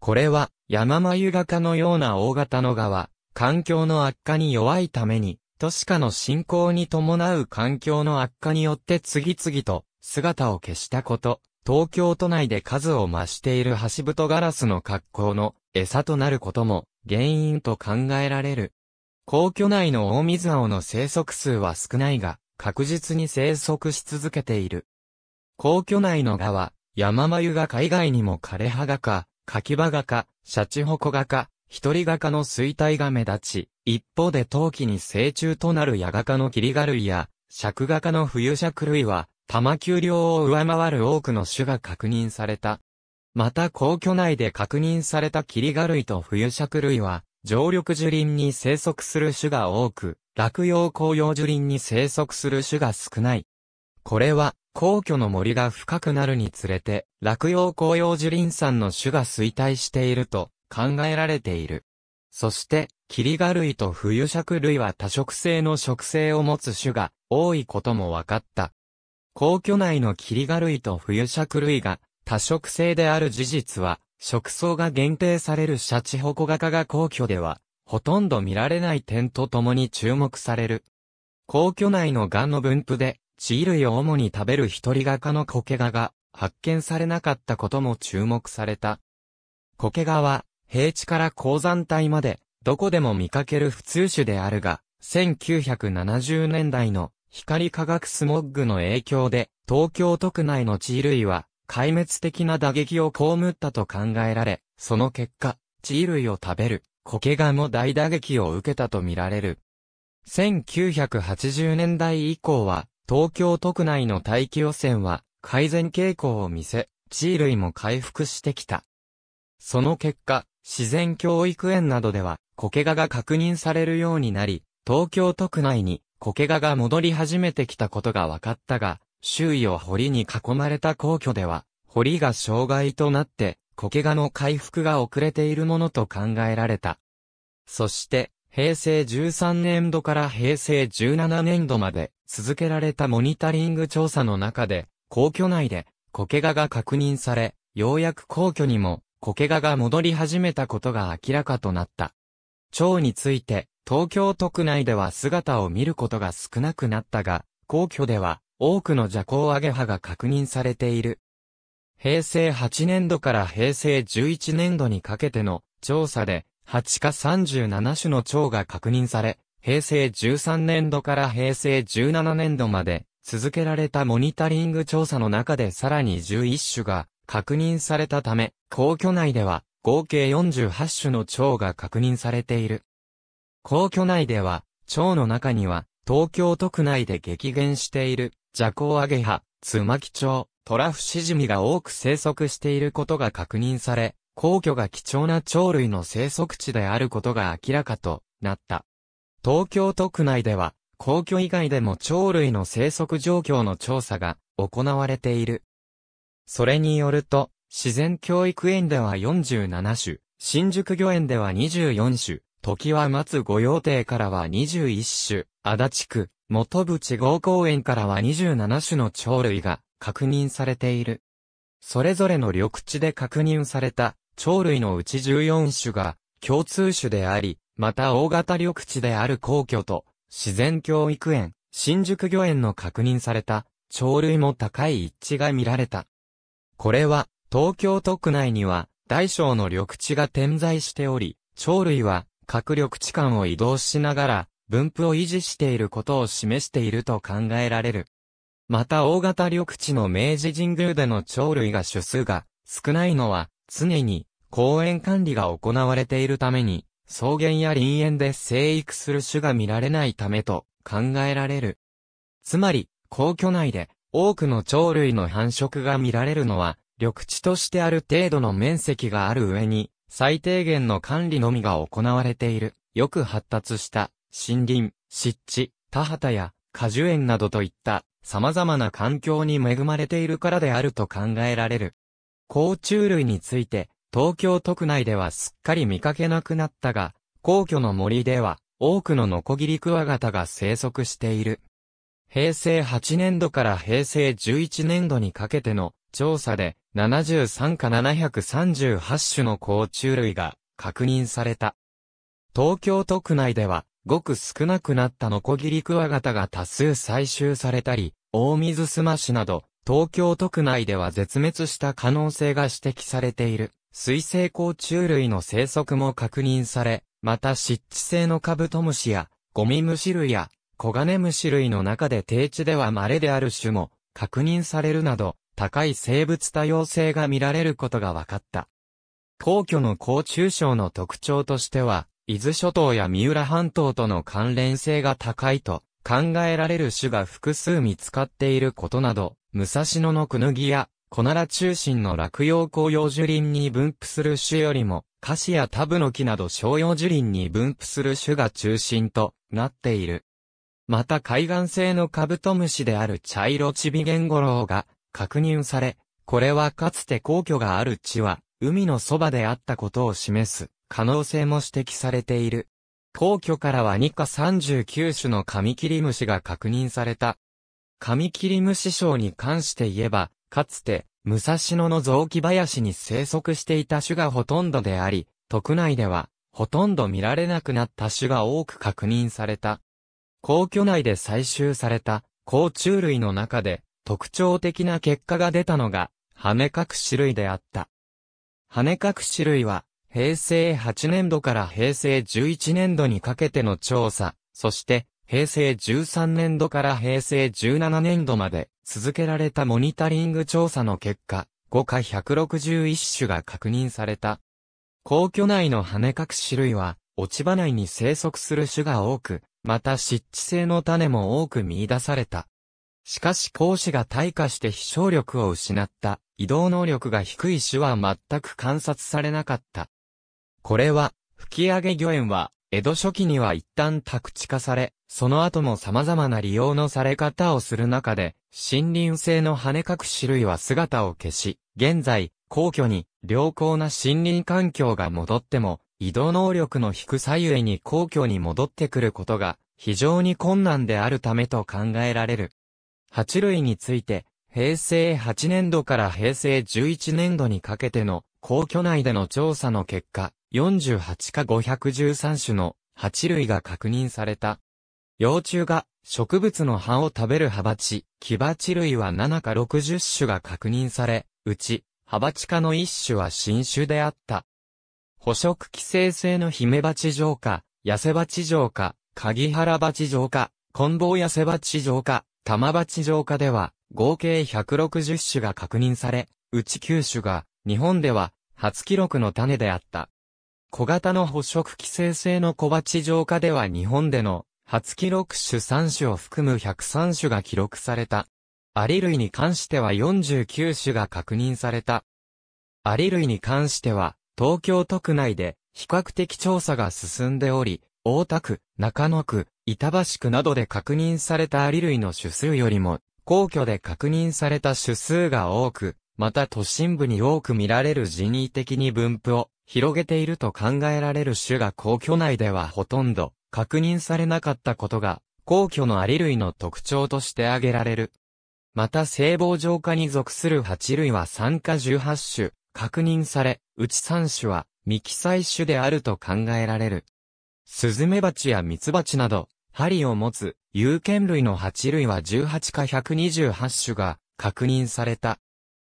これは、山眉画家のような大型の画は、環境の悪化に弱いために、都市化の進行に伴う環境の悪化によって次々と姿を消したこと、東京都内で数を増している橋太ガラスの格好の餌となることも原因と考えられる。皇居内の大水青の生息数は少ないが、確実に生息し続けている。皇居内の川、山眉が海外にも枯葉画か、柿葉画か、シャチホコ画か、一人画家の衰退が目立ち、一方で陶器に成虫となる矢画家の霧画類や、尺画家の冬尺類は、玉丘陵を上回る多くの種が確認された。また皇居内で確認された霧画類と冬尺類は、常緑樹林に生息する種が多く、落葉紅葉樹林に生息する種が少ない。これは、皇居の森が深くなるにつれて、落葉紅葉樹林山の種が衰退していると、考えられている。そして、霧が類と冬尺類は多色性の植生を持つ種が多いことも分かった。皇居内の霧が類と冬尺類が多色性である事実は、食草が限定されるシャチホコガカが皇居では、ほとんど見られない点とともに注目される。皇居内のガの分布で、地衣類を主に食べる一人画家の苔ガが発見されなかったことも注目された。苔ガは平地から鉱山帯まで、どこでも見かける普通種であるが、1970年代の光化学スモッグの影響で、東京都区内の地衣類は、壊滅的な打撃を被ったと考えられ、その結果、地衣類を食べる、苔がも大打撃を受けたとみられる。1980年代以降は、東京都区内の大気汚染は、改善傾向を見せ、地衣類も回復してきた。その結果、自然教育園などでは、苔画が確認されるようになり、東京都区内に苔画が戻り始めてきたことが分かったが、周囲を堀に囲まれた皇居では、堀が障害となって、苔画の回復が遅れているものと考えられた。そして、平成13年度から平成17年度まで続けられたモニタリング調査の中で、皇居内で苔画が確認され、ようやく皇居にも苔画が戻り始めたことが明らかとなった。蝶について、東京都区内では姿を見ることが少なくなったが、皇居では多くの蛇行上げアゲハが確認されている。平成8年度から平成11年度にかけての調査で、8か37種の蝶が確認され、平成13年度から平成17年度まで続けられたモニタリング調査の中でさらに11種が確認されたため、皇居内では合計48種の蝶が確認されている。皇居内では、蝶の中には、東京都区内で激減している、蛇行アゲハ、ツマキ蝶、トラフシジミが多く生息していることが確認され、皇居が貴重な鳥類の生息地であることが明らかとなった。東京都区内では、皇居以外でも鳥類の生息状況の調査が行われている。それによると、自然教育園では47種、新宿御園では24種、時は松御用邸からは21種、足立区、元淵豪公園からは27種の鳥類が確認されている。それぞれの緑地で確認された鳥類のうち14種が共通種であり、また大型緑地である皇居と自然教育園、新宿御園の確認された鳥類も高い一致が見られた。これは、東京都区内には、大小の緑地が点在しており、鳥類は、各緑地間を移動しながら、分布を維持していることを示していると考えられる。また大型緑地の明治神宮での鳥類が種数が少ないのは常に公園管理が行われているために草原や林園で生育する種が見られないためと考えられる。つまり、皇居内で多くの鳥類の繁殖が見られるのは、緑地としてある程度の面積がある上に、最低限の管理のみが行われている、よく発達した森林、湿地、田畑や果樹園などといった様々な環境に恵まれているからであると考えられる。甲虫類について、東京都区内ではすっかり見かけなくなったが、皇居の森では多くのノコギリクワガタが生息している。平成8年度から平成11年度にかけての調査で73か738種の甲虫類が確認された。東京都区内ではごく少なくなったノコギリクワガタが多数採集されたり、大水澄ましなど東京都区内では絶滅した可能性が指摘されている水生甲虫類の生息も確認され、また湿地性のカブトムシやゴミムシ類やコガネムシ類の中で低地では稀である種も確認されるなど、高い生物多様性が見られることが分かった。皇居の高中症の特徴としては、伊豆諸島や三浦半島との関連性が高いと考えられる種が複数見つかっていることなど、武蔵野のクヌギやコナラ中心の落葉紅葉樹林に分布する種よりも、カシやタブノキなど商葉樹林に分布する種が中心となっている。また海岸性のカブトムシである茶色チビゲンゴロウが確認され、これはかつて皇居がある地は海のそばであったことを示す可能性も指摘されている。皇居からは2か39種のカミキリムシが確認された。カミキリムシ症に関して言えば、かつて、武蔵野の雑木林に生息していた種がほとんどであり、徳内では、ほとんど見られなくなった種が多く確認された。皇居内で採集された、甲虫類の中で、特徴的な結果が出たのが、羽隠し類であった。羽隠し類は、平成8年度から平成11年度にかけての調査、そして、平成13年度から平成17年度まで続けられたモニタリング調査の結果、5か161種が確認された。皇居内の羽隠し類は、落ち葉内に生息する種が多く、また湿地性の種も多く見出された。しかし講師が退化して飛翔力を失った移動能力が低い種は全く観察されなかった。これは、吹上魚園は、江戸初期には一旦宅地化され、その後も様々な利用のされ方をする中で、森林性の羽各種類は姿を消し、現在、皇居に良好な森林環境が戻っても、移動能力の低さゆえに皇居に戻ってくることが非常に困難であるためと考えられる。8類について、平成8年度から平成11年度にかけての皇居内での調査の結果、48か513種の8類が確認された。幼虫が植物の葉を食べるハバチ、キバチ類は7か60種が確認され、うち、ハバチ科の一種は新種であった。捕食寄生性のヒメバチ浄化、痩せバチョ化、カギハラバチ浄化、コンボウ痩せバチ浄化、タマバチ浄化では、合計160種が確認され、うち9種が、日本では、初記録の種であった。小型の捕食寄生性の小鉢浄化では日本での初記録種3種を含む103種が記録された。アリ類に関しては49種が確認された。アリ類に関しては東京都区内で比較的調査が進んでおり、大田区、中野区、板橋区などで確認されたアリ類の種数よりも、皇居で確認された種数が多く、また都心部に多く見られる人為的に分布を広げていると考えられる種が皇居内ではほとんど確認されなかったことが、皇居のアリ類の特徴として挙げられる。また性暴浄化に属する8類は酸化18種、確認され、うち3種は未記載種であると考えられる。スズメバチやミツバチなど、針を持つ有権類の蜂類は18か128種が確認された。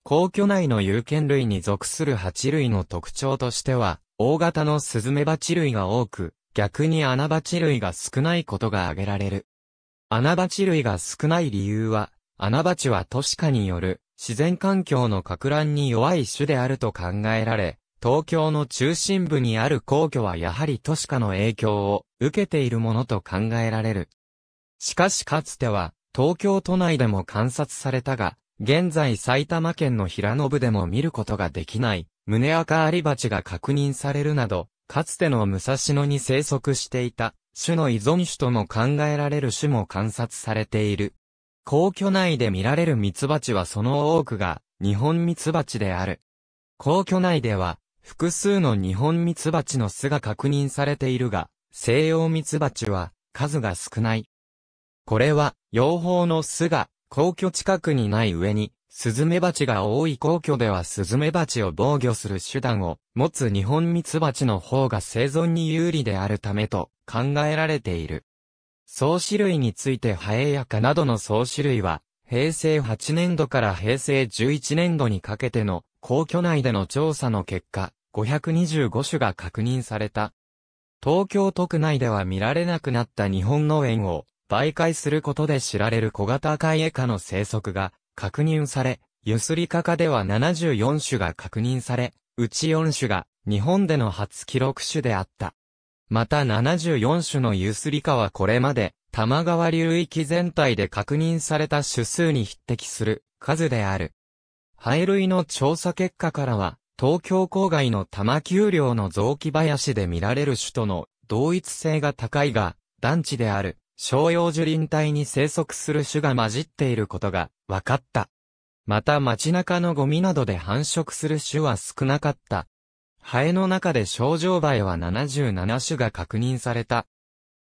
皇居内の有権類に属する蜂類の特徴としては、大型のスズメバチ類が多く、逆に穴バチ類が少ないことが挙げられる。穴バチ類が少ない理由は、穴バチは都市化による自然環境の格乱に弱い種であると考えられ、東京の中心部にある皇居はやはり都市化の影響を受けているものと考えられる。しかしかつては、東京都内でも観察されたが、現在埼玉県の平野部でも見ることができない、胸赤アリバチが確認されるなど、かつての武蔵野に生息していた、種の依存種とも考えられる種も観察されている。皇居内で見られる蜜蜂はその多くが、日本蜜蜂である。皇居内では、複数の日本蜜蜂の巣が確認されているが、西洋蜜蜂は、数が少ない。これは、養蜂の巣が、皇居近くにない上に、スズメバチが多い皇居ではスズメバチを防御する手段を持つ日本ミツバチの方が生存に有利であるためと考えられている。総種類についてハエやカなどの総種類は、平成8年度から平成11年度にかけての皇居内での調査の結果、525種が確認された。東京都区内では見られなくなった日本の園を媒介することで知られる小型イエカの生息が確認され、ユスリカカでは74種が確認され、うち4種が日本での初記録種であった。また74種のユスリカはこれまで、玉川流域全体で確認された種数に匹敵する数である。廃類の調査結果からは、東京郊外の玉丘陵の雑木林で見られる種との同一性が高いが、団地である、商用樹林帯に生息する種が混じっていることが分かった。また街中のゴミなどで繁殖する種は少なかったハエの中で症状バエは77種が確認された。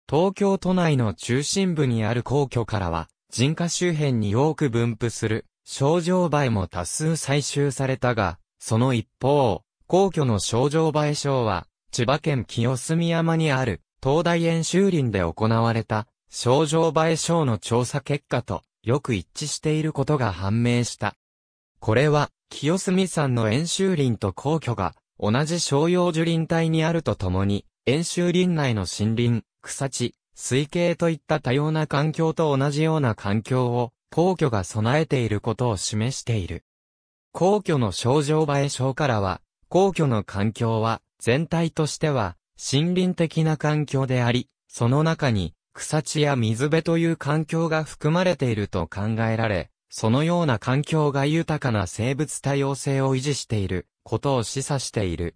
東京都内の中心部にある皇居からは、人家周辺に多く分布する、症状バエも多数採集されたが、その一方、皇居の症状バエ症は、千葉県清澄山にある、東大園修林で行われた、症状映え症の調査結果と、よく一致していることが判明した。これは、清澄山の演習林と皇居が、同じ商用樹林帯にあるとともに、演州林内の森林、草地、水系といった多様な環境と同じような環境を、皇居が備えていることを示している。皇居の症状映え症からは、皇居の環境は、全体としては、森林的な環境であり、その中に、草地や水辺という環境が含まれていると考えられ、そのような環境が豊かな生物多様性を維持していることを示唆している。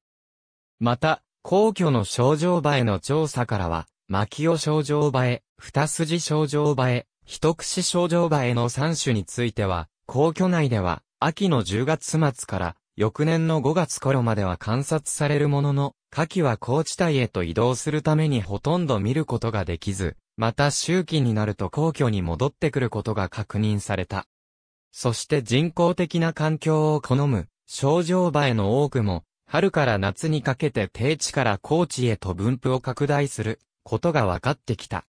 また、皇居の症状場への調査からは、牧尾症状場へ、二筋症状場へ、一口症状場への3種については、皇居内では、秋の10月末から、翌年の5月頃までは観察されるものの、夏季は高地帯へと移動するためにほとんど見ることができず、また周期になると皇居に戻ってくることが確認された。そして人工的な環境を好む症状場への多くも、春から夏にかけて低地から高地へと分布を拡大することが分かってきた。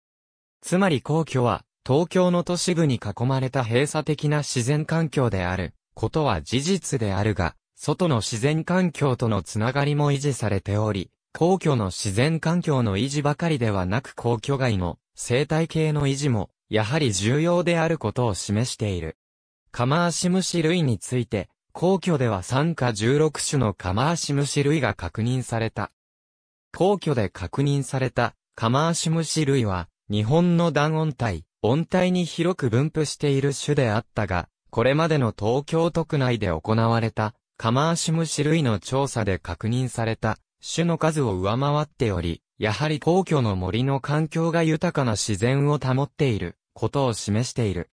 つまり皇居は、東京の都市部に囲まれた閉鎖的な自然環境であることは事実であるが、外の自然環境とのつながりも維持されており、皇居の自然環境の維持ばかりではなく皇居外の生態系の維持も、やはり重要であることを示している。カマアシムシ類について、皇居では参加16種のカマアシムシ類が確認された。皇居で確認されたカマアシムシ類は、日本の断音帯、音帯に広く分布している種であったが、これまでの東京都区内で行われた、カマアシムシ類の調査で確認された、種の数を上回っており、やはり皇居の森の環境が豊かな自然を保っている、ことを示している。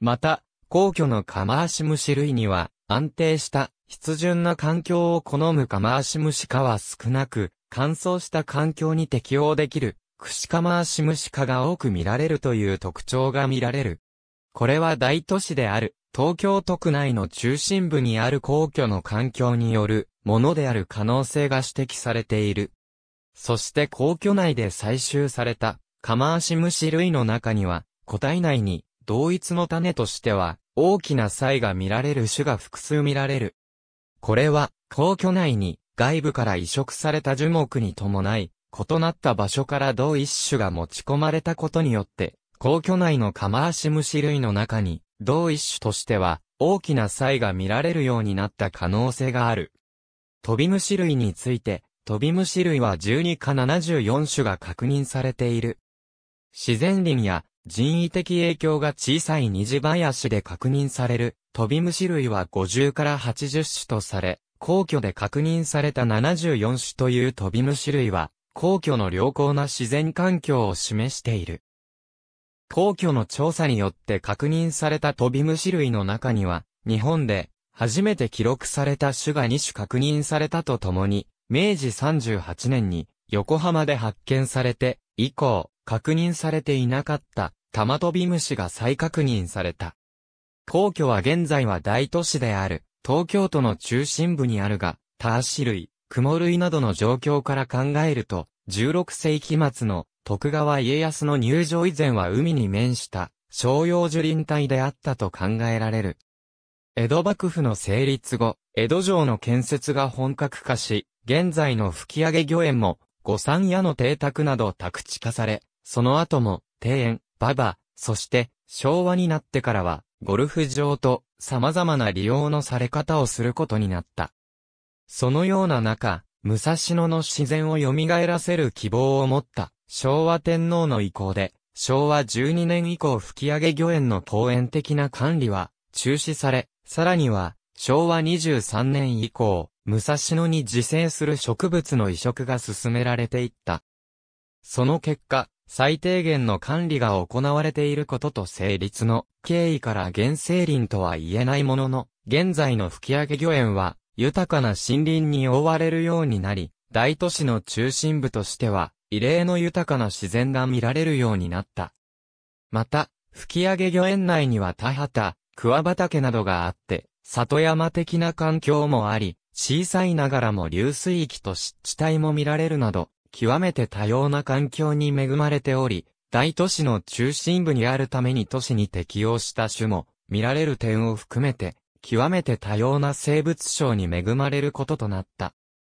また、皇居のカマアシムシ類には、安定した湿潤な環境を好むカマアシムシカは少なく、乾燥した環境に適応できる、クシカマアシムシカが多く見られるという特徴が見られる。これは大都市である、東京都区内の中心部にある皇居の環境によるものである可能性が指摘されている。そして皇居内で採集されたカマアシムシ類の中には、個体内に同一の種としては大きな差異が見られる種が複数見られる。これは、皇居内に外部から移植された樹木に伴い、異なった場所から同一種が持ち込まれたことによって、皇居内のカマアシムシ類の中に、同一種としては、大きな差異が見られるようになった可能性がある。飛び虫類について、飛び虫類は12か74種が確認されている。自然林や人為的影響が小さい虹林で確認される飛び虫類は50から80種とされ、皇居で確認された74種という飛び虫類は、皇居の良好な自然環境を示している。皇居の調査によって確認された飛び虫類の中には、日本で初めて記録された種が2種確認されたとともに、明治38年に横浜で発見されて、以降、確認されていなかった玉飛び虫が再確認された。皇居は現在は大都市である、東京都の中心部にあるが、ターシ類、雲類などの状況から考えると、16世紀末の徳川家康の入場以前は海に面した商用樹林帯であったと考えられる。江戸幕府の成立後、江戸城の建設が本格化し、現在の吹上御苑も、御三屋の邸宅など宅地化され、その後も、庭園、馬場、そして昭和になってからはゴルフ場と様々な利用のされ方をすることになった。そのような中、武蔵野の自然を蘇らせる希望を持った昭和天皇の意向で、昭和12年以降吹上御苑の公園的な管理は中止され、さらには昭和23年以降、武蔵野に自生する植物の移植が進められていった。その結果、最低限の管理が行われていることと成立の経緯から原生林とは言えないものの、現在の吹上漁園は、豊かな森林に覆われるようになり、大都市の中心部としては、異例の豊かな自然が見られるようになった。また、吹上漁園内には田畑、桑畑などがあって、里山的な環境もあり、小さいながらも流水域と湿地帯も見られるなど、極めて多様な環境に恵まれており、大都市の中心部にあるために都市に適応した種も見られる点を含めて、極めて多様な生物賞に恵まれることとなった。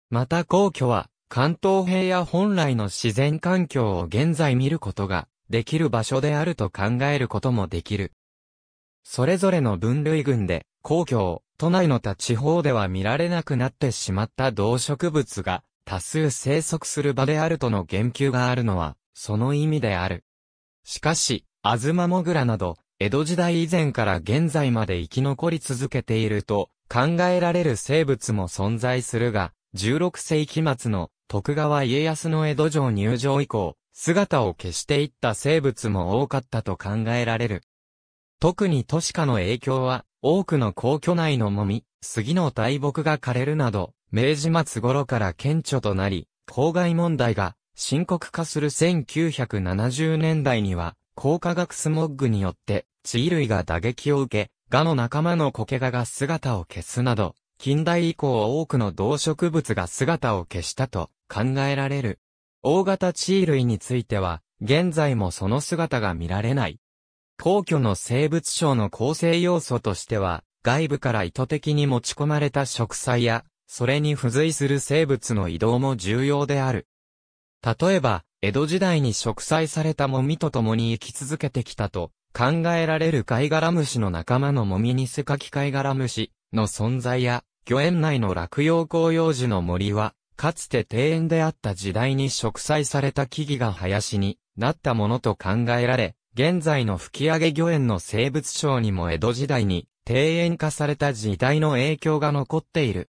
また皇居は、関東平野本来の自然環境を現在見ることができる場所であると考えることもできる。それぞれの分類群で、皇居を都内の他地方では見られなくなってしまった動植物が多数生息する場であるとの言及があるのは、その意味である。しかし、アズマモグラなど、江戸時代以前から現在まで生き残り続けていると考えられる生物も存在するが、16世紀末の徳川家康の江戸城入城以降、姿を消していった生物も多かったと考えられる。特に都市化の影響は、多くの皇居内のもみ、杉の大木が枯れるなど、明治末頃から顕著となり、公害問題が深刻化する1970年代には、高化学スモッグによって、地衣類が打撃を受け、ガの仲間の苔ガが姿を消すなど、近代以降多くの動植物が姿を消したと考えられる。大型地衣類については、現在もその姿が見られない。皇居の生物省の構成要素としては、外部から意図的に持ち込まれた植栽やそれに付随する生物の移動も重要である。例えば、江戸時代に植栽されたもみと共に生き続けてきたと考えられる貝殻虫の仲間のもみにスカキ貝殻虫の存在や、漁園内の落葉広葉樹の森は、かつて庭園であった時代に植栽された木々が林になったものと考えられ、現在の吹上漁園の生物省にも江戸時代に庭園化された時代の影響が残っている。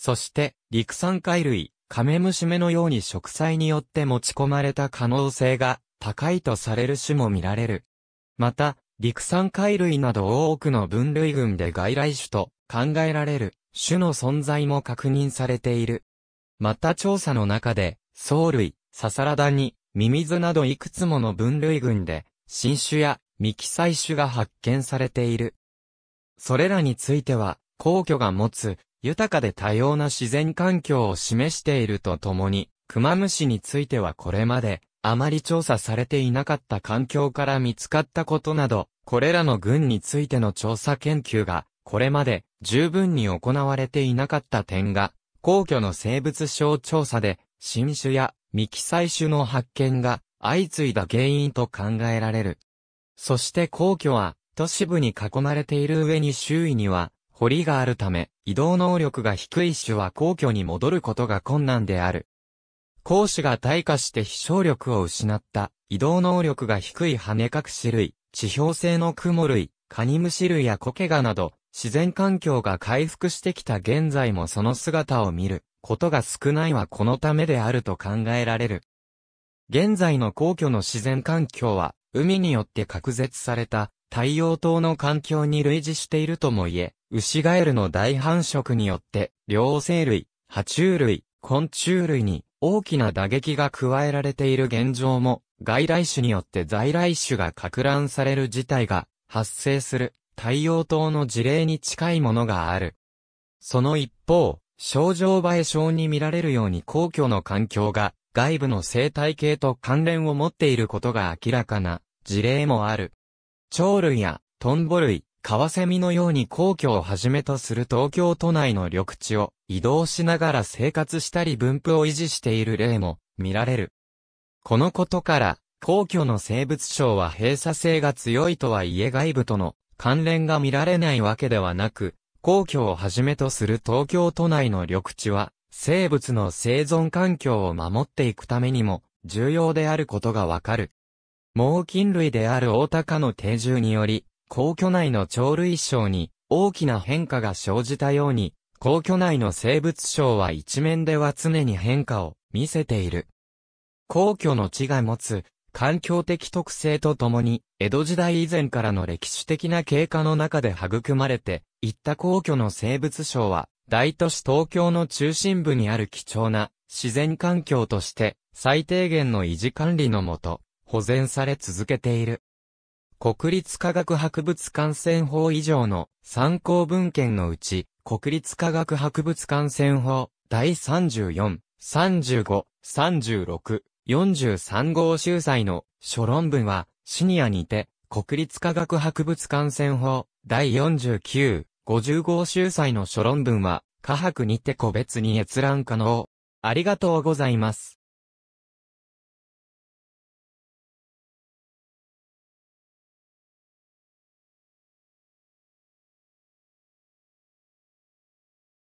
そして、陸産貝類、カメムシ目のように植栽によって持ち込まれた可能性が高いとされる種も見られる。また、陸産貝類など多くの分類群で外来種と考えられる種の存在も確認されている。また調査の中で、藻類、ササラダニ、ミミズなどいくつもの分類群で、新種や未記載種が発見されている。それらについては、皇居が持つ豊かで多様な自然環境を示しているとともに、クマムシについてはこれまで、あまり調査されていなかった環境から見つかったことなど、これらの群についての調査研究が、これまで十分に行われていなかった点が、皇居の生物省調査で、新種や未記載種の発見が相次いだ原因と考えられる。そして皇居は、都市部に囲まれている上に周囲には、堀があるため、移動能力が低い種は皇居に戻ることが困難である。皇種が退化して飛翔力を失った、移動能力が低い羽隠し類、地表性の雲類、カニムシ類やコケガなど、自然環境が回復してきた現在もその姿を見ることが少ないはこのためであると考えられる。現在の皇居の自然環境は、海によって隔絶された太陽灯の環境に類似しているとも言え、ウシガエルの大繁殖によって、両生類、爬虫類、昆虫類に大きな打撃が加えられている現状も、外来種によって在来種が拡乱される事態が発生する太陽島の事例に近いものがある。その一方、症状映え症に見られるように皇居の環境が外部の生態系と関連を持っていることが明らかな事例もある。鳥類やトンボ類、カワセミのように皇居をはじめとする東京都内の緑地を移動しながら生活したり分布を維持している例も見られる。このことから、皇居の生物省は閉鎖性が強いとはいえ外部との関連が見られないわけではなく、皇居をはじめとする東京都内の緑地は、生物の生存環境を守っていくためにも、重要であることがわかる。猛禽類であるオオタカの定住により、皇居内の鳥類省に大きな変化が生じたように、皇居内の生物省は一面では常に変化を見せている。皇居の地が持つ環境的特性とともに、江戸時代以前からの歴史的な経過の中で育まれて、いった皇居の生物省は、大都市東京の中心部にある貴重な自然環境として、最低限の維持管理のもと、保全され続けている。国立科学博物館選法以上の参考文献のうち、国立科学博物館選法第34、35、36、43号集裁の諸論文は、シニアにて、国立科学博物館選法第49、50号集裁の諸論文は、科博にて個別に閲覧可能。ありがとうございます。